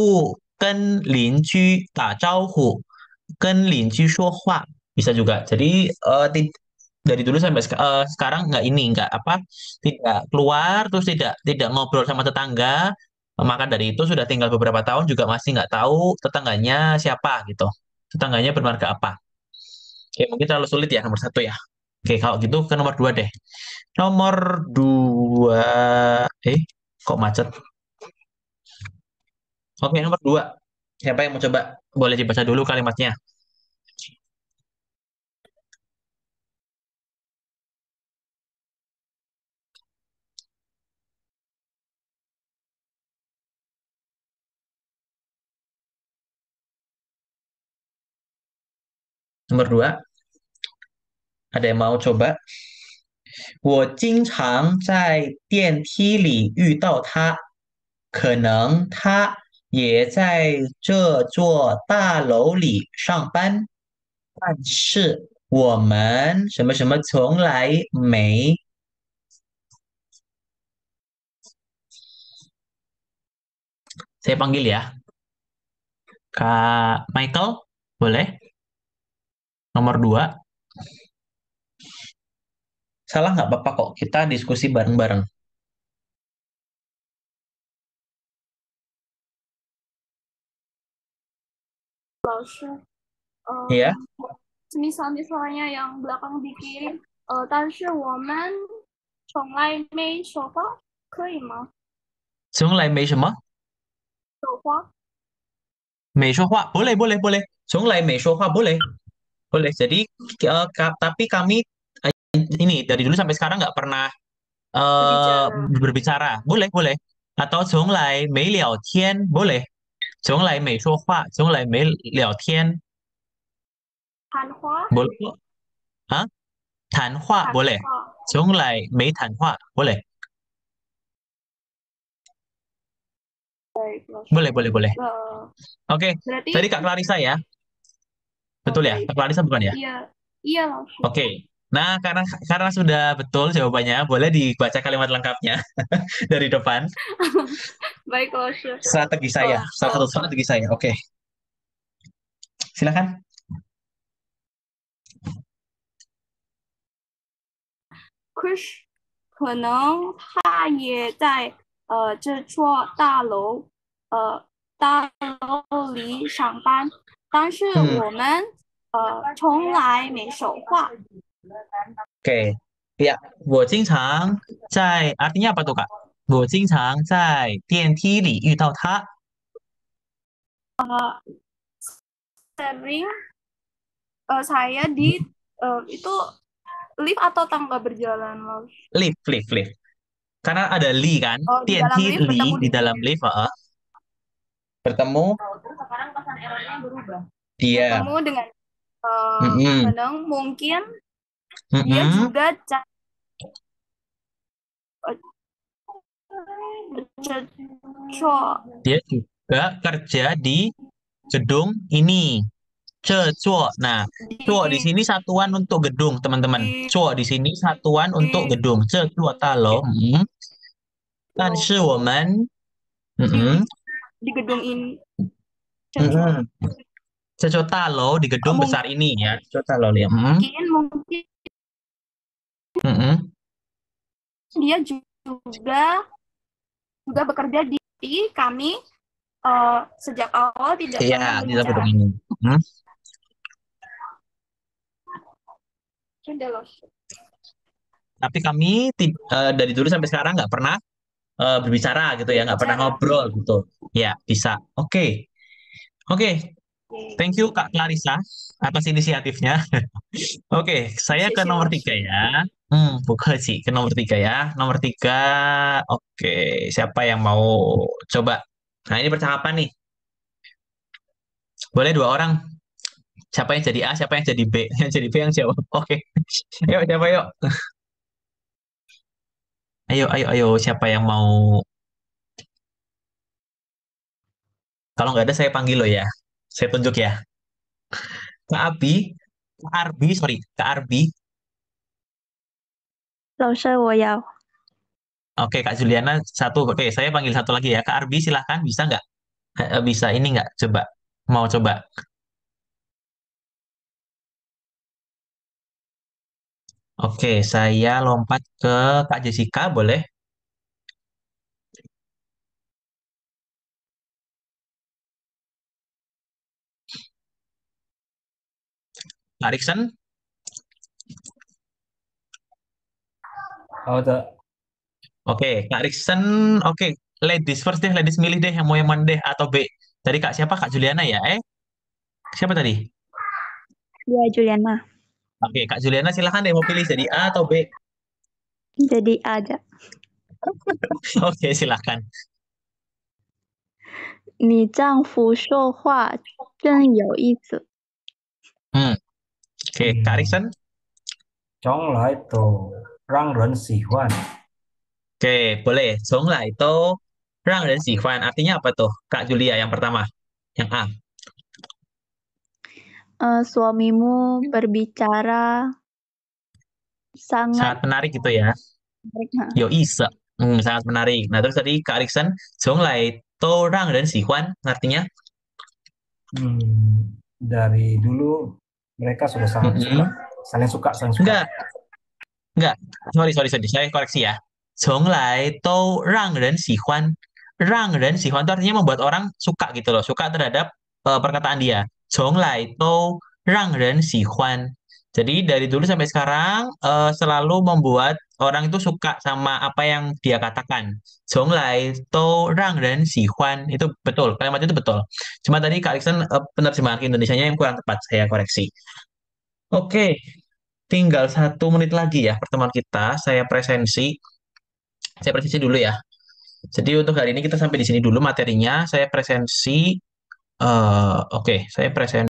ken lin cu ta hu, ken lin cu shuo hua. Bisa juga. Jadi uh, dari dulu sampai seka uh, sekarang nggak ini nggak apa tidak keluar terus tidak tidak ngobrol sama tetangga maka dari itu sudah tinggal beberapa tahun juga masih nggak tahu tetangganya siapa gitu tetangganya bermarga apa ya mungkin terlalu sulit ya nomor satu ya Oke, kalau gitu ke nomor dua deh. Nomor dua, eh kok macet? Oke, nomor dua. Siapa yang mau coba? Boleh dibaca dulu kalimatnya. Nomor dua. 他的猫怎么办？我经常在电梯里遇到他，可能他也在这座大楼里上班，但是我们什么什么从来没。谁？我叫你啊，卡 Michael，可以？号码二。salah nggak apa-apa kok kita diskusi bareng-bareng eh, ya. Semisal misalnya yang belakang dikirim, uh, sofa, boleh sofa, boleh boleh. Jadi uh, ka, tapi kami ini dari dulu sampai sekarang nggak pernah uh, berbicara. Boleh, boleh. Atau Tian, boleh. Mei, Mei, Hua, Liao Tan hua? Boleh. Hah? Tanhua, boleh. mei tan hua, boleh, boleh, boleh. Uh, Oke, okay. tadi Kak Clarissa ya? Betul okay. ya? Kak Clarissa bukan ya? Iya, iya langsung. Oke. Okay. Nah, karena karena sudah betul jawabannya, boleh dibaca kalimat lengkapnya dari depan. Baik, kalau sure. Strategi saya, salah satu strategi saya. Oke. Okay. Silakan. Chris 可能他也在呃这座大楼呃大楼里上班，但是我们、嗯、呃从来没说话。Oke, ya, Wo Jingchang Zai artinya apa tuh kak? Wo Jingchang Zai Dianti Li Yudao Ta. Uh, sering uh, saya di uh, itu lift atau tangga berjalan loh? Lift, lift, lift. Karena ada li kan, oh, TNT li di dalam lift, uh, bertemu. Oh, terus sekarang pesan errornya berubah. Iya. Yeah. Bertemu dengan uh, mm -hmm. mungkin dia mm-hmm. juga ca- dia juga kerja di gedung ini. Cecuo. Nah, cuo di sini satuan untuk gedung, teman-teman. Cuo di sini satuan untuk gedung. Cecuo talo. kan Dan oh. woman di gedung ini. Cecuo talo di gedung oh, besar ini ya. Cecuo talo ya. Mungkin mungkin mm -hmm. Dia juga juga bekerja di kami uh, sejak awal tidak yeah, pernah tidak ini. Hmm? Tapi kami uh, dari dulu sampai sekarang nggak pernah uh, berbicara gitu ya, nggak pernah ngobrol gitu. Ya bisa. Oke, okay. oke. Okay. Thank you Kak Clarissa atas inisiatifnya. oke, okay, saya ke nomor tiga ya. Hmm, bukan sih ke nomor tiga ya. Nomor tiga, oke. Siapa yang mau coba? Nah, ini percakapan nih. Boleh dua orang. Siapa yang jadi A, siapa yang jadi B. Yang jadi B yang jawab. Oke. Yuk, siapa yuk? Ayo, ayo, ayo. Siapa yang mau? Kalau nggak ada, saya panggil lo ya. Saya tunjuk ya. ke Abi, ke Arbi, sorry, ke Arbi, 老师，我要。Oke, ya. Oke, Kak Juliana satu. Oke, saya panggil satu lagi ya. Kak Arbi, silahkan. Bisa nggak? Eh, eh, bisa ini nggak? Coba. Mau coba. Oke, saya lompat ke Kak Jessica, boleh? Pak Riksen, Oh, tuh? Oke, Kak Riksen, oke. Ladies first deh, ladies milih deh yang mau yang mana deh atau B. Tadi Kak siapa? Kak Juliana ya? Eh, siapa tadi? Ya, Juliana. Oke, Kak Juliana silahkan deh mau pilih jadi A atau B. Jadi A aja. oke, silahkan. 你丈夫说话真有意思。嗯，Oke, hmm. Oke, Kak Riksen. Chong lah itu. Rang Ren Huan. 让人喜欢。Oke, boleh. Zhongla itu Rang Ren dan Huan. Artinya apa tuh, Kak Julia yang pertama? Yang A. Uh, suamimu berbicara sangat... Sangat menarik gitu ya. Menarik, Yo isa. Hmm, sangat menarik. Nah, terus tadi Kak Song Zhonglai, itu Rang Ren dan Huan. artinya? Hmm, dari dulu mereka sudah sangat mm -hmm. suka. Saling suka, saling suka. Enggak, Enggak, sorry, sorry, sorry. Saya koreksi ya. Zhonglai, to rang ren Huan, Rang ren Huan itu artinya membuat orang suka gitu loh. Suka terhadap uh, perkataan dia. Zhonglai, to rang ren Huan, Jadi dari dulu sampai sekarang uh, selalu membuat orang itu suka sama apa yang dia katakan. Zhonglai, to rang ren Huan Itu betul, kalimat itu betul. Cuma tadi Kak Iksan uh, e, penerjemahan Indonesia-nya yang kurang tepat, saya koreksi. Oke, okay tinggal satu menit lagi ya pertemuan kita. Saya presensi, saya presensi dulu ya. Jadi untuk hari ini kita sampai di sini dulu materinya. Saya presensi, uh, oke, okay, saya presensi.